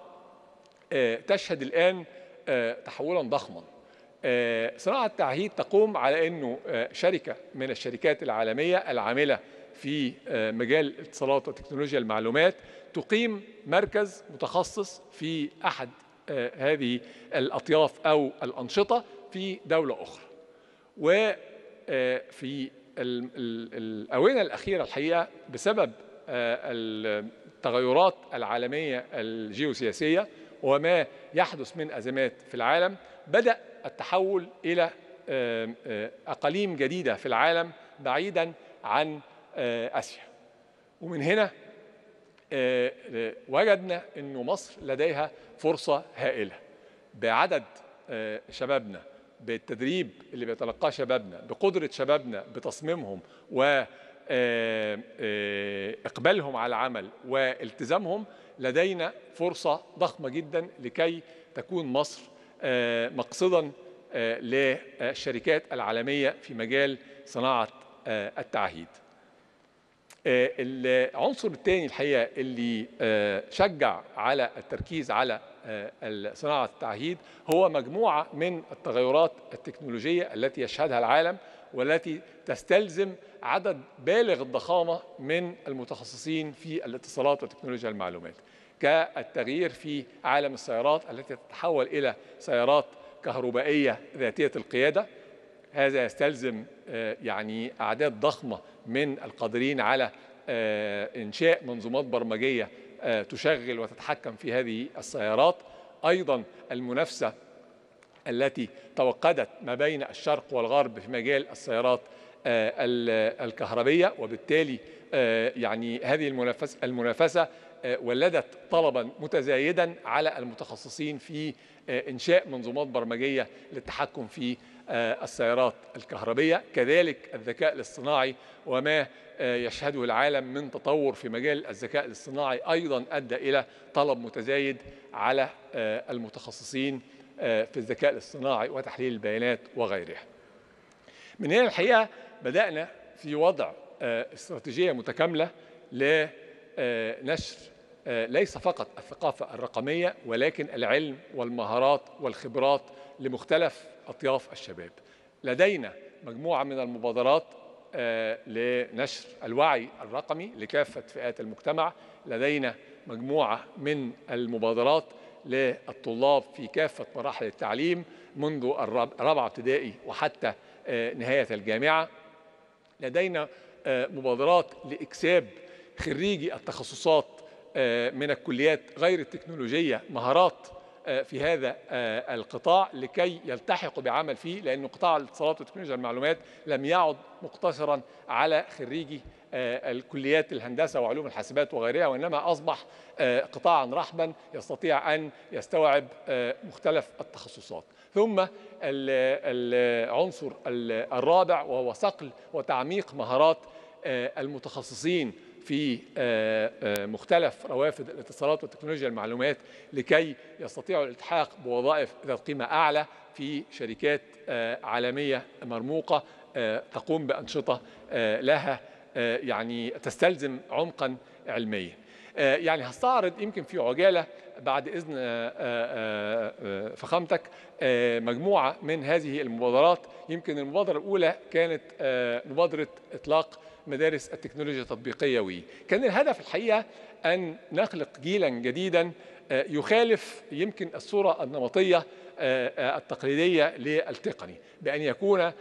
آه، تشهد الآن تحولا ضخما صناعة التعهيد تقوم على أنه شركة من الشركات العالمية العاملة في مجال الاتصالات وتكنولوجيا المعلومات تقيم مركز متخصص في أحد هذه الأطياف أو الأنشطة في دولة أخرى وفي آه، الآونة الأخيرة الحقيقة بسبب آه، التغيرات العالمية الجيوسياسية وما يحدث من أزمات في العالم بدأ التحول إلى آه، أقاليم جديدة في العالم بعيدا عن آسيا ومن هنا آه، آه، وجدنا أن مصر لديها فرصة هائلة بعدد آه، شبابنا بالتدريب اللي بيتلقاه شبابنا بقدرة شبابنا بتصميمهم و إقبالهم على العمل والتزامهم لدينا فرصة ضخمة جدا لكي تكون مصر مقصدا للشركات العالمية في مجال صناعة التعهيد آه، العنصر الثاني الحقيقه اللي آه، شجع على التركيز على آه، صناعه التعهيد هو مجموعه من التغيرات التكنولوجيه التي يشهدها العالم والتي تستلزم عدد بالغ الضخامه من المتخصصين في الاتصالات وتكنولوجيا المعلومات كالتغيير في عالم السيارات التي تتحول الى سيارات كهربائيه ذاتيه القياده هذا يستلزم آه، يعني أعداد ضخمة من القادرين على آه، إنشاء منظومات برمجية آه، تشغل وتتحكم في هذه السيارات أيضا المنافسة التي توقدت ما بين الشرق والغرب في مجال السيارات الكهربية وبالتالي يعني هذه المنافسة, ولدت طلبا متزايدا على المتخصصين في إنشاء منظومات برمجية للتحكم في آه، السيارات الكهربية كذلك الذكاء الاصطناعي وما آه، يشهده العالم من تطور في مجال الذكاء الاصطناعي أيضا أدى إلى طلب متزايد على آه، المتخصصين في الذكاء الاصطناعي وتحليل البيانات وغيرها من هنا الحقيقة بدأنا في وضع استراتيجية متكاملة لنشر ليس فقط الثقافة الرقمية ولكن العلم والمهارات والخبرات لمختلف أطياف الشباب لدينا مجموعة من المبادرات آه، لنشر الوعي الرقمي لكافة فئات المجتمع لدينا مجموعة من المبادرات للطلاب في كافة مراحل التعليم منذ الرابعة ابتدائي وحتى آه، نهاية الجامعة لدينا آه، مبادرات لإكساب خريجي التخصصات من الكليات غير التكنولوجية مهارات آه، في هذا آه، القطاع لكي يلتحقوا بعمل فيه لأن قطاع الاتصالات وتكنولوجيا المعلومات لم يعد مقتصرا على خريجي آه، الكليات الهندسة وعلوم الحاسبات وغيرها وإنما أصبح قطاعا رحبا يستطيع أن يستوعب مختلف التخصصات ثم العنصر الرابع وهو صقل وتعميق مهارات المتخصصين في آه، آه، مختلف روافد الاتصالات وتكنولوجيا المعلومات لكي يستطيعوا الالتحاق بوظائف ذات قيمة أعلى في شركات آه، عالمية مرموقة تقوم بأنشطة لها يعني تستلزم عمقا علميا يعني هستعرض يمكن في عجالة بعد إذن فخامتك مجموعة من هذه المبادرات يمكن المبادرة الأولى كانت مبادرة إطلاق مدارس التكنولوجيا التطبيقية وي كان الهدف الحقيقة أن نخلق جيلا جديدا آه، يخالف يمكن الصورة النمطية آه، آه، التقليدية للتقني بأن يكون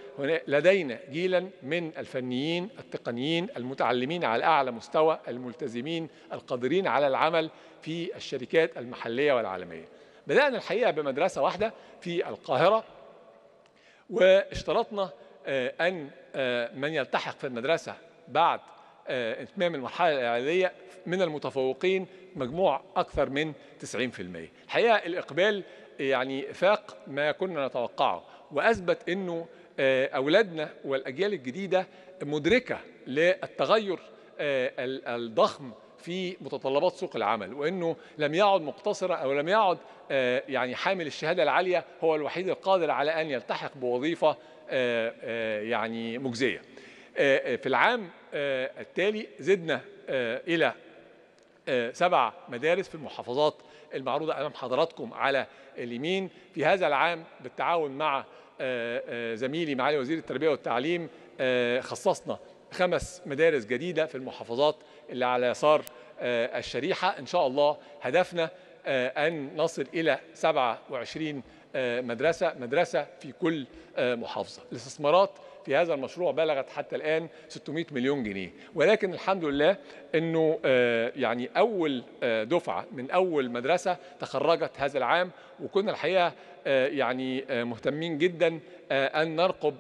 لدينا جيلا من الفنيين التقنيين المتعلمين على أعلى مستوى الملتزمين القادرين على العمل في الشركات المحلية والعالمية بدأنا الحقيقة بمدرسة واحدة في القاهرة واشترطنا أن من يلتحق في المدرسة بعد اتمام آه، المرحله الاعلانيه من المتفوقين مجموع اكثر من 90% الحقيقه الاقبال يعني فاق ما كنا نتوقعه واثبت انه آه، اولادنا والاجيال الجديده مدركه للتغير آه، الضخم في متطلبات سوق العمل وانه لم يعد مقتصرا او لم يعد يعني حامل الشهاده العاليه هو الوحيد القادر على ان يلتحق بوظيفه يعني مجزيه آه، آه، في العام آه، التالي زدنا إلى سبع مدارس في المحافظات المعروضة أمام حضراتكم على اليمين في هذا العام بالتعاون مع زميلي معالي وزير التربية والتعليم خصصنا خمس مدارس جديدة في المحافظات اللي على يسار الشريحة إن شاء الله هدفنا أن نصل إلى 27 مدرسة مدرسة في كل محافظة الاستثمارات في هذا المشروع بلغت حتى الآن 600 مليون جنيه ولكن الحمد لله أنه آه، يعني أول آه، دفعة من أول مدرسة تخرجت هذا العام وكنا الحقيقة آه، يعني مهتمين جدا أن نرقب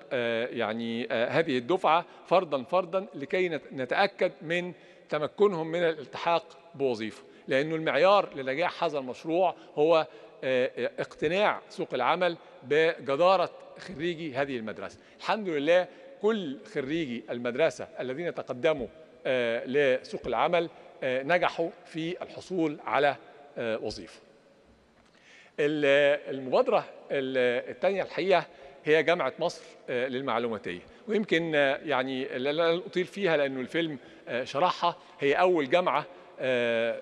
يعني هذه الدفعة فردا فردا لكي نتأكد من تمكنهم من الالتحاق بوظيفة لأنه المعيار لنجاح هذا المشروع هو اقتناع سوق العمل بجدارة خريجي هذه المدرسة الحمد لله كل خريجي المدرسة الذين تقدموا آه، لسوق العمل آه، نجحوا في الحصول على آه، وظيفة المبادرة الثانية الحقيقة هي جامعة مصر للمعلوماتية ويمكن يعني لن أطيل فيها لأنه الفيلم شرحها هي أول جامعة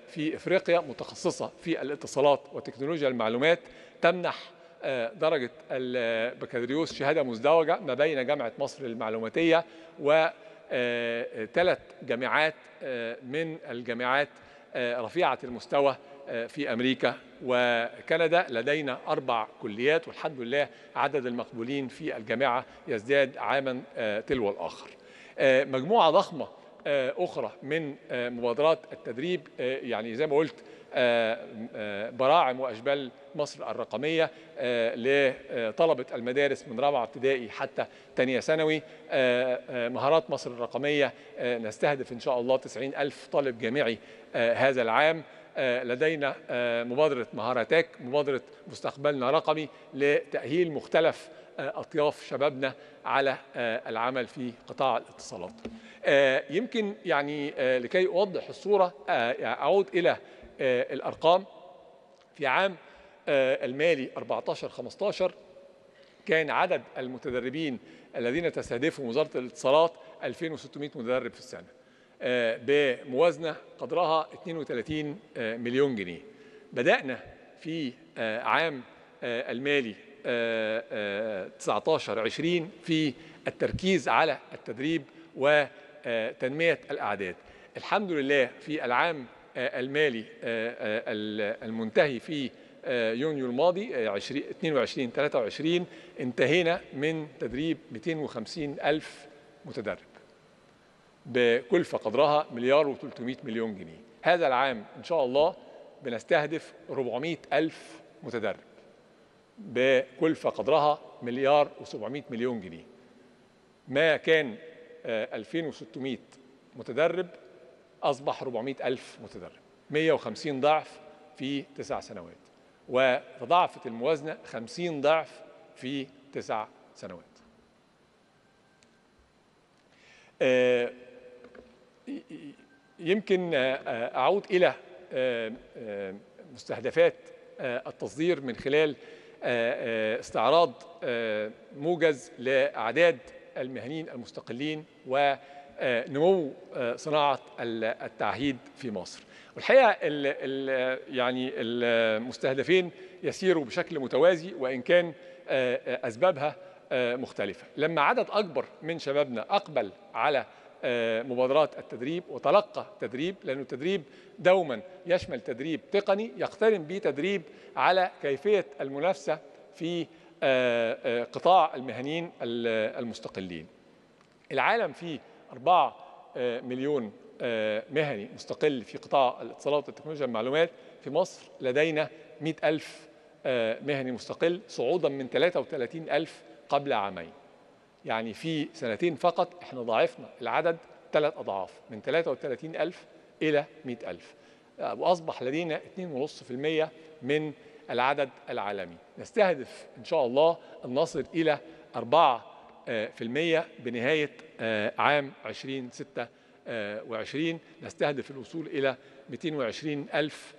في إفريقيا متخصصة في الاتصالات وتكنولوجيا المعلومات تمنح درجة البكالوريوس شهادة مزدوجة ما بين جامعة مصر المعلوماتية وثلاث آه، جامعات آه، من الجامعات آه، رفيعة المستوى في أمريكا وكندا لدينا أربع كليات والحمد لله عدد المقبولين في الجامعة يزداد عاما تلو الآخر مجموعة ضخمة آه، اخرى من آه، مبادرات التدريب آه، يعني زي ما قلت براعم واشبال مصر الرقميه لطلبه المدارس من رابعه ابتدائي حتى ثانيه ثانوي مهارات مصر الرقميه نستهدف ان شاء الله 90 الف طالب جامعي هذا العام لدينا مبادره مهاراتك مبادره مستقبلنا رقمي لتاهيل مختلف اطياف شبابنا على آه، العمل في قطاع الاتصالات. آه، يمكن يعني آه، لكي اوضح الصوره اعود الى الارقام في عام المالي 14 15 كان عدد المتدربين الذين تستهدفهم وزاره الاتصالات 2600 متدرب في السنه بموازنه قدرها 32 مليون جنيه بدانا في عام المالي 19 آه، 20 آه، آه، في التركيز على التدريب وتنمية الأعداد الحمد لله في العام المالي المنتهي في يونيو الماضي 22 23 انتهينا من تدريب 250 ألف متدرب بكلفة قدرها مليار و300 مليون جنيه هذا العام إن شاء الله بنستهدف 400 ألف متدرب بكلفة قدرها مليار و700 مليون جنيه ما كان 2600 آه، متدرب أصبح 400,000 متدرب 150 ضعف في تسع سنوات وتضاعفت الموازنة 50 ضعف في تسع سنوات آه، يمكن آه، أعود إلى مستهدفات التصدير من خلال آه، آه، استعراض آه، موجز لأعداد المهنيين المستقلين ونمو صناعة التعهيد في مصر والحقيقة ال ال يعني المستهدفين يسيروا بشكل متوازي وإن كان أسبابها مختلفة لما عدد أكبر من شبابنا أقبل على آه، مبادرات التدريب وتلقى تدريب لأن التدريب دوما يشمل تدريب تقني يقترن به تدريب على كيفية المنافسة في آه، آه، قطاع المهنيين المستقلين العالم فيه 4 مليون مهني مستقل في قطاع الاتصالات والتكنولوجيا المعلومات في مصر لدينا 100 ألف مهني مستقل صعودا من 33 ألف قبل عامين يعني في سنتين فقط احنا ضاعفنا العدد ثلاث أضعاف من 33 ألف إلى 100 ألف وأصبح لدينا 2.5% من العدد العالمي نستهدف إن شاء الله أن نصل إلى 4% آه، بنهاية آه، عام 2026 آه، نستهدف الوصول إلى 220 ألف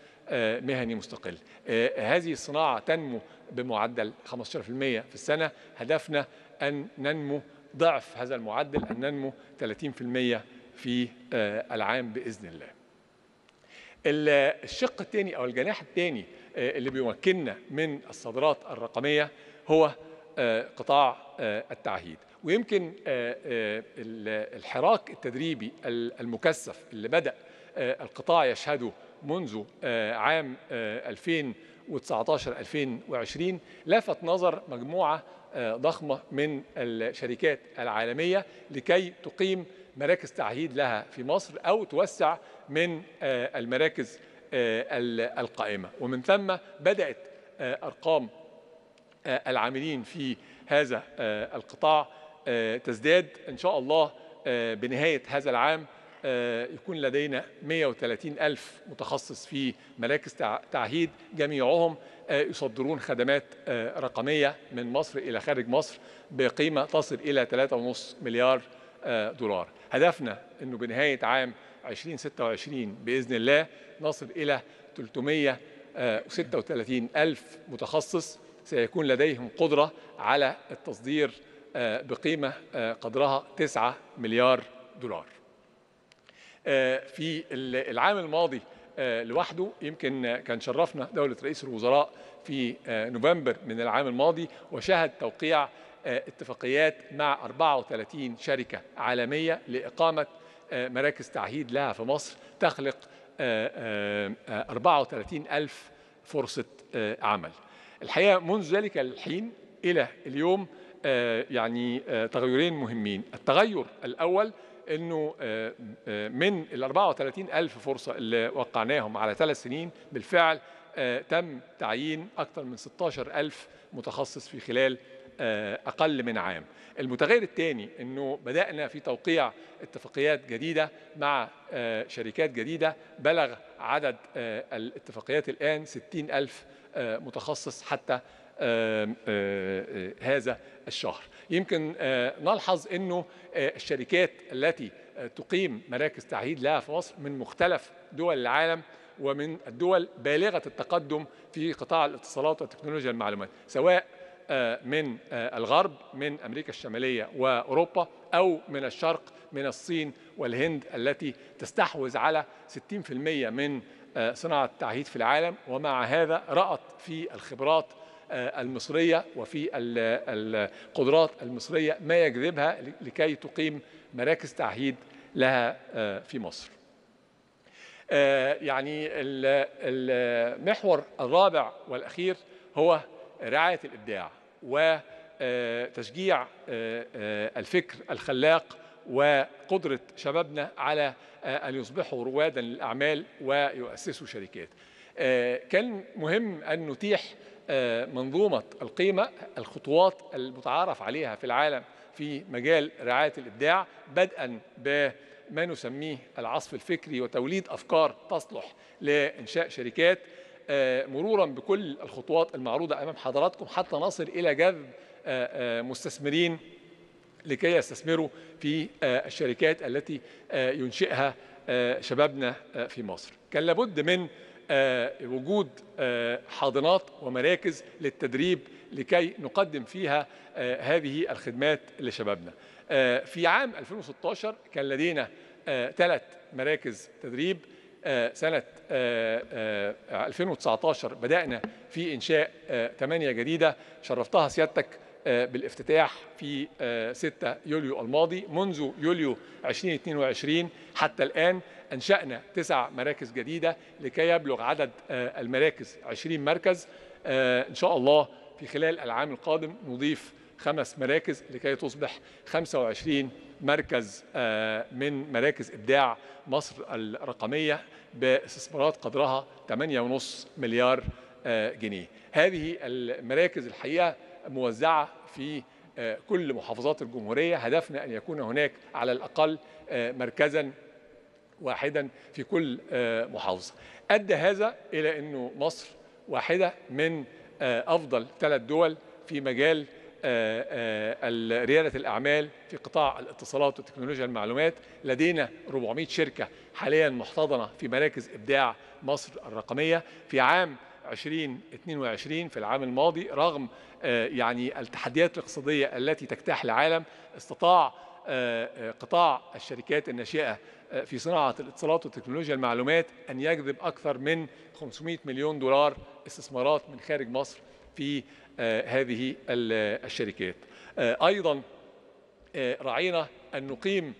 مهني مستقل هذه الصناعة تنمو بمعدل 15% في السنة هدفنا أن ننمو ضعف هذا المعدل أن ننمو 30% في آه، العام بإذن الله الشق الثاني أو الجناح الثاني آه، اللي بيمكننا من الصادرات الرقمية هو آه، قطاع التعهيد ويمكن الحراك التدريبي المكثف اللي بدأ القطاع يشهده منذ عام 2000 2019 2020 لفت نظر مجموعه آه، ضخمه من الشركات العالميه لكي تقيم مراكز تعهيد لها في مصر او توسع من آه، المراكز آه، القائمه ومن ثم بدات ارقام العاملين في هذا القطاع تزداد ان شاء الله بنهايه هذا العام آه، يكون لدينا 130 ألف متخصص في مراكز تعهيد جميعهم آه، يصدرون خدمات آه، رقمية من مصر إلى خارج مصر بقيمة تصل إلى 3.5 مليار دولار هدفنا أنه بنهاية عام 2026 بإذن الله نصل إلى 336 ألف متخصص سيكون لديهم قدرة على التصدير بقيمة قدرها 9 مليار دولار آه، في العام الماضي آه، لوحده يمكن كان شرفنا دولة رئيس الوزراء في آه، نوفمبر من العام الماضي وشهد توقيع اتفاقيات مع 34 شركة عالمية لإقامة مراكز تعهيد لها في مصر تخلق 34 ألف فرصة عمل الحقيقة منذ ذلك الحين إلى اليوم يعني تغيرين مهمين التغير الأول انه آه، آه، من ال 34 ألف فرصة اللي وقعناهم على ثلاث سنين بالفعل آه، تم تعيين أكثر من 16 ألف متخصص في خلال أقل من عام المتغير الثاني أنه بدأنا في توقيع اتفاقيات جديدة مع شركات جديدة بلغ عدد الاتفاقيات الآن 60 ألف متخصص حتى هذا الشهر يمكن آه، نلحظ أنه آه، الشركات التي آه، تقيم مراكز تعهيد لها في مصر من مختلف دول العالم ومن الدول بالغة التقدم في قطاع الاتصالات وتكنولوجيا المعلومات سواء من الغرب من أمريكا الشمالية وأوروبا أو من الشرق من الصين والهند التي تستحوذ على 60% من صناعة التعهيد في العالم ومع هذا رأت في الخبرات آه، المصرية وفي القدرات المصرية ما يجذبها لكي تقيم مراكز تعهيد لها آه، في مصر آه، يعني المحور الرابع والأخير هو رعاية الإبداع وتشجيع الفكر الخلاق وقدرة شبابنا على أن يصبحوا روادا للأعمال ويؤسسوا شركات كان مهم أن نتيح آه، منظومة القيمة الخطوات المتعارف عليها في العالم في مجال رعاية الإبداع بدءا بما نسميه العصف الفكري وتوليد أفكار تصلح لإنشاء شركات آه، مرورا بكل الخطوات المعروضة أمام حضراتكم حتى نصل إلى جذب آه، مستثمرين لكي يستثمروا في الشركات التي ينشئها شبابنا في مصر كان لابد من آه، وجود آه، حاضنات ومراكز للتدريب لكي نقدم فيها آه، هذه الخدمات لشبابنا في عام 2016 كان لدينا ثلاث مراكز تدريب سنة 2019 بدأنا في إنشاء ثمانية جديدة شرفتها سيادتك بالافتتاح في 6 يوليو الماضي منذ يوليو 2022 حتى الآن أنشأنا تسع مراكز جديدة لكي يبلغ عدد آه، المراكز 20 مركز آه، إن شاء الله في خلال العام القادم نضيف خمس مراكز لكي تصبح 25 مركز آه، من مراكز إبداع مصر الرقمية باستثمارات قدرها 8.5 مليار جنيه هذه المراكز الحقيقة موزعة في كل محافظات الجمهورية هدفنا أن يكون هناك على الأقل مركزا واحدا في كل آه، محافظة أدى هذا إلى أنه مصر واحدة من آه، أفضل ثلاث دول في مجال آه، ريادة الأعمال في قطاع الاتصالات وتكنولوجيا المعلومات لدينا 400 شركة حاليا محتضنة في مراكز إبداع مصر الرقمية في عام 2022 في العام الماضي رغم يعني التحديات الاقتصادية التي تجتاح العالم استطاع قطاع الشركات الناشئة في صناعة الاتصالات وتكنولوجيا المعلومات أن يجذب أكثر من 500 مليون دولار استثمارات من خارج مصر في آه، هذه الشركات آه، أيضا آه، رعينا أن نقيم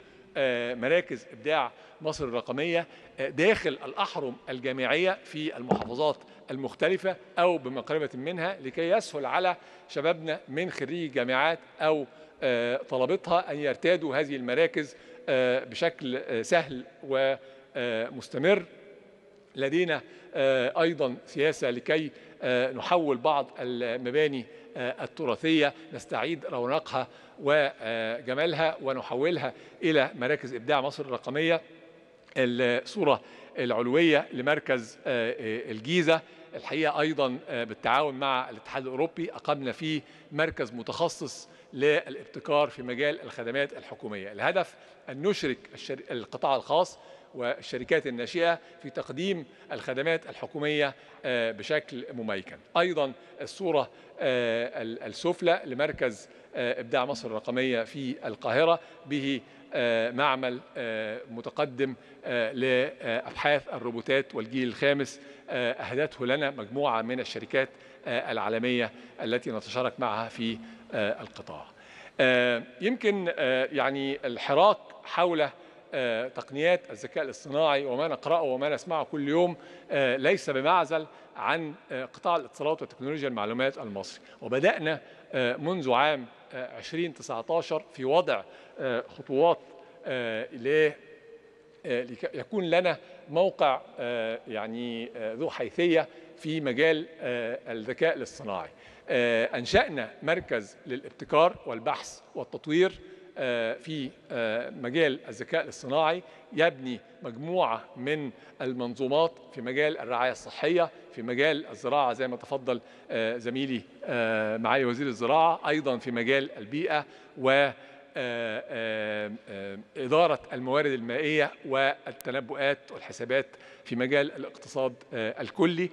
مراكز إبداع مصر الرقمية داخل الأحرم الجامعية في المحافظات المختلفة أو بمقربة منها لكي يسهل على شبابنا من خريج جامعات أو طلبتها أن يرتادوا هذه المراكز آه، بشكل آه، سهل ومستمر لدينا آه، ايضا سياسه لكي نحول بعض المباني التراثيه نستعيد رونقها وجمالها ونحولها الى مراكز ابداع مصر الرقميه الصوره العلويه لمركز الجيزه الحقيقه ايضا آه، بالتعاون مع الاتحاد الاوروبي اقمنا فيه مركز متخصص للابتكار في مجال الخدمات الحكوميه الهدف ان نشرك القطاع الخاص والشركات الناشئه في تقديم الخدمات الحكوميه آه، بشكل مميكن ايضا الصوره آه، السفلى لمركز ابداع مصر الرقميه في القاهره به آه، معمل آه، متقدم آه، لأبحاث الروبوتات والجيل الخامس أهدته لنا مجموعة من الشركات العالمية التي نتشارك معها في القطاع يمكن يعني الحراك حول تقنيات الذكاء الاصطناعي وما نقرأه وما نسمعه كل يوم ليس بمعزل عن قطاع الاتصالات وتكنولوجيا المعلومات المصري وبدأنا منذ عام 2019 في وضع آه، خطوات آه، آه، يكون لنا موقع يعني ذو حيثيه في مجال الذكاء الاصطناعي انشانا مركز للابتكار والبحث والتطوير آه، في آه، مجال الذكاء الاصطناعي يبني مجموعة من المنظومات في مجال الرعاية الصحية في مجال الزراعة زي ما تفضل آه، زميلي معالي وزير الزراعة أيضا في مجال البيئة و إدارة الموارد المائية والتنبؤات والحسابات في مجال الاقتصاد الكلي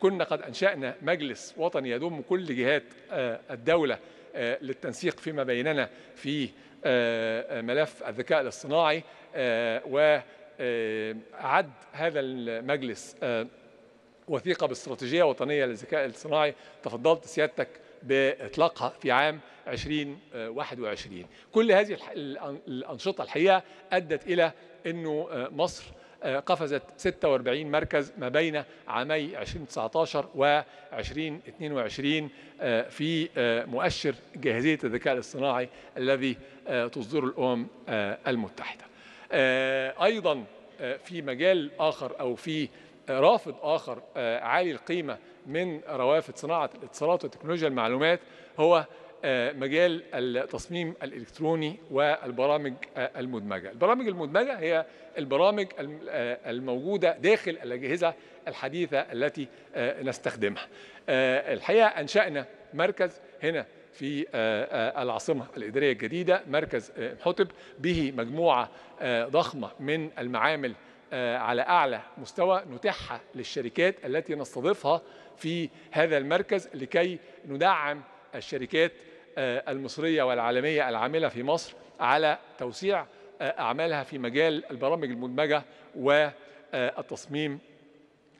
كنا قد أنشأنا مجلس وطني يضم كل جهات الدولة للتنسيق فيما بيننا في آه، آه، ملف الذكاء الاصطناعي آه، وعد هذا المجلس وثيقة باستراتيجية وطنية للذكاء الاصطناعي تفضلت سيادتك بإطلاقها في عام 2021 كل هذه الأنشطة الحقيقة أدت إلى أنه مصر آه، قفزت 46 مركز ما بين عامي 2019 و 2022 آه، في آه، مؤشر جاهزية الذكاء الاصطناعي الذي تصدره الأمم المتحدة أيضا في مجال آخر أو في رافض آخر عالي القيمة من روافد صناعة الاتصالات وتكنولوجيا المعلومات هو مجال التصميم الالكتروني والبرامج المدمجه البرامج المدمجه هي البرامج آه، الموجوده داخل الاجهزه الحديثه التي آه، نستخدمها آه، الحقيقه انشانا مركز هنا في العاصمة الإدارية الجديدة مركز حطب به مجموعة ضخمة من المعامل على أعلى مستوى نتيحها للشركات التي نستضيفها في هذا المركز لكي ندعم الشركات آه، المصرية والعالمية العاملة في مصر على توسيع آه، أعمالها في مجال البرامج المدمجة والتصميم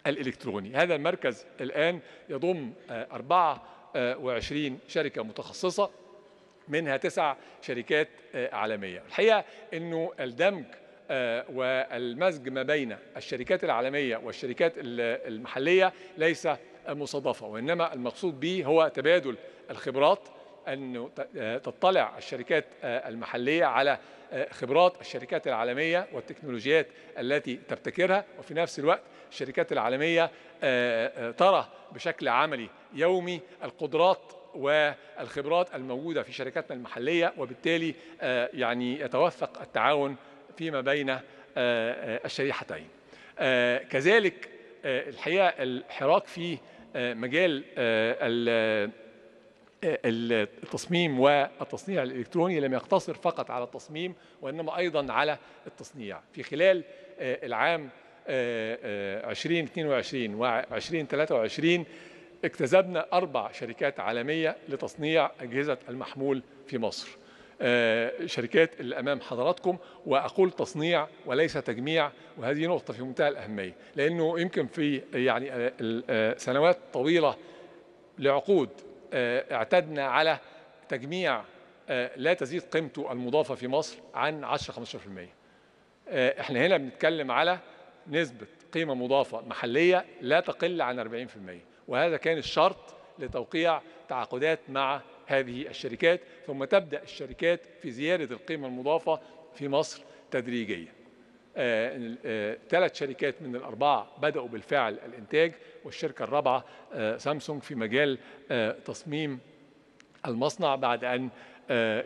الإلكتروني هذا المركز الآن يضم 24 آه، شركة متخصصة منها تسع شركات عالمية الحقيقة أنه الدمج والمزج ما بين الشركات العالمية والشركات المحلية ليس مصادفة وإنما المقصود به هو تبادل الخبرات أن آه، تطلع الشركات آه، المحلية على آه، خبرات الشركات العالمية والتكنولوجيات التي تبتكرها وفي نفس الوقت الشركات العالمية ترى بشكل عملي يومي القدرات والخبرات الموجودة في شركاتنا المحلية وبالتالي يعني يتوثق التعاون فيما بين الشريحتين كذلك الحقيقة الحراك في مجال التصميم والتصنيع الإلكتروني لم يقتصر فقط على التصميم وإنما أيضا على التصنيع في خلال آه، العام 2022 آه، آه، و 2023 اكتسبنا أربع شركات عالمية لتصنيع أجهزة المحمول في مصر شركات اللي أمام حضراتكم وأقول تصنيع وليس تجميع وهذه نقطة في منتهى الأهمية لأنه يمكن في يعني سنوات طويلة لعقود آه، اعتدنا على تجميع آه، لا تزيد قيمته المضافة في مصر عن 10-15% آه، احنا هنا بنتكلم على نسبة قيمة مضافة محلية لا تقل عن 40% وهذا كان الشرط لتوقيع تعاقدات مع هذه الشركات ثم تبدأ الشركات في زيادة القيمة المضافة في مصر تدريجياً ثلاث آه، آه، شركات من الأربعة بدأوا بالفعل الإنتاج والشركة الرابعة آه، سامسونج في مجال تصميم المصنع بعد أن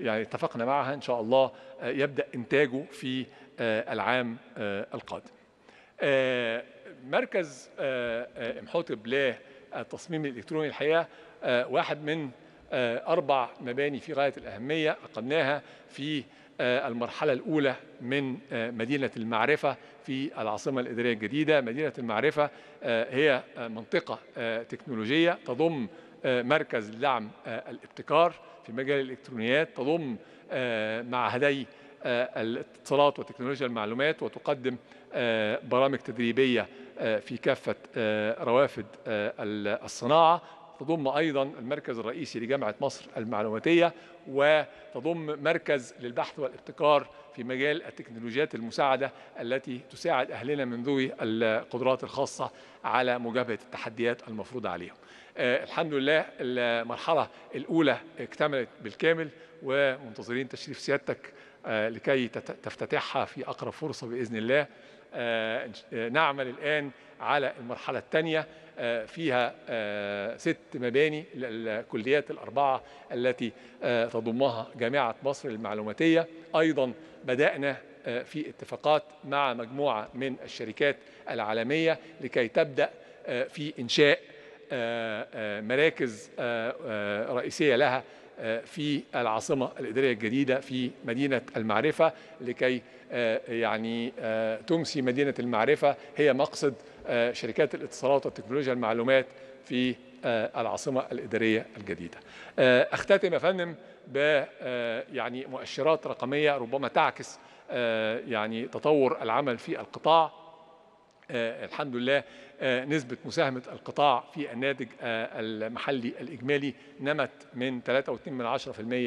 يعني اتفقنا معها إن شاء الله يبدأ إنتاجه في العام القادم مركز امحوطب للتصميم الإلكتروني الحقيقة واحد من أربع مباني في غاية الأهمية أقمناها في آه، المرحلة الأولى من آه، مدينة المعرفة في العاصمة الإدارية الجديدة مدينة المعرفة آه، هي منطقة تكنولوجية تضم مركز دعم الابتكار في مجال الإلكترونيات تضم معهدي الاتصالات وتكنولوجيا المعلومات وتقدم برامج تدريبية في كافة روافد الصناعة تضم أيضا المركز الرئيسي لجامعة مصر المعلوماتية وتضم مركز للبحث والابتكار في مجال التكنولوجيات المساعدة التي تساعد أهلنا من ذوي القدرات الخاصة على مجابهة التحديات المفروضة عليهم آه، الحمد لله المرحلة الأولى اكتملت بالكامل ومنتظرين تشريف سيادتك آه، لكي تفتتحها في أقرب فرصة بإذن الله آه، نعمل الآن على المرحلة الثانية آه، فيها آه، ست مباني للكليات الأربعة التي آه، تضمها جامعة مصر المعلوماتية أيضا بدأنا في اتفاقات مع مجموعة من الشركات العالمية لكي تبدأ في إنشاء مراكز رئيسية لها آه، في العاصمة الإدارية الجديدة في مدينة المعرفة لكي آه، يعني آه، تمسي مدينة المعرفة هي مقصد شركات الاتصالات والتكنولوجيا المعلومات في العاصمة الإدارية الجديدة أختتم يا فندم ب يعني مؤشرات رقمية ربما تعكس يعني تطور العمل في القطاع آه، الحمد لله آه، نسبة مساهمة القطاع في الناتج آه، المحلي الإجمالي نمت من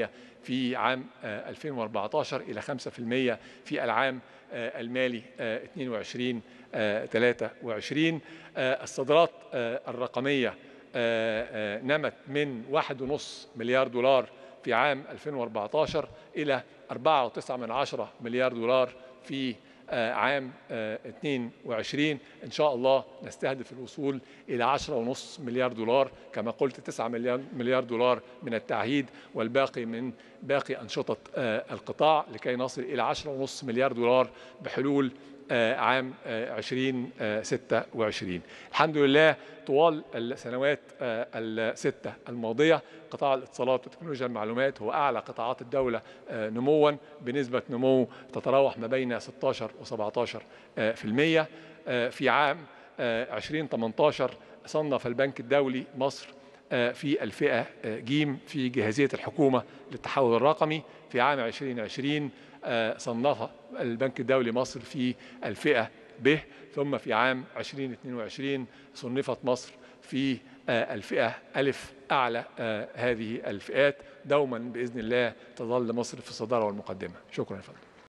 3.2% في عام 2014 إلى 5% في العام المالي 22 23 الصادرات الرقمية نمت من 1.5 مليار دولار في عام 2014 إلى 4.9 مليار دولار في آه، عام 22 آه، إن شاء الله نستهدف الوصول إلى 10.5 مليار دولار كما قلت 9 مليار دولار من التعهيد والباقي من باقي أنشطة آه، القطاع لكي نصل إلى 10.5 مليار دولار بحلول آه، عام 2026 آه، آه، الحمد لله طوال السنوات الستة الماضية قطاع الاتصالات وتكنولوجيا المعلومات هو أعلى قطاعات الدولة نموا بنسبة نمو تتراوح ما بين 16 و 17% في عام 2018 صنف البنك الدولي مصر في الفئة جيم في جاهزية الحكومة للتحول الرقمي في عام 2020 آه، صنفها البنك الدولي مصر في الفئة ب ثم في عام 2022 صنفت مصر في آه، الفئة ألف أعلى آه، هذه الفئات دوما بإذن الله تظل مصر في الصدارة والمقدمة شكرا يا فندم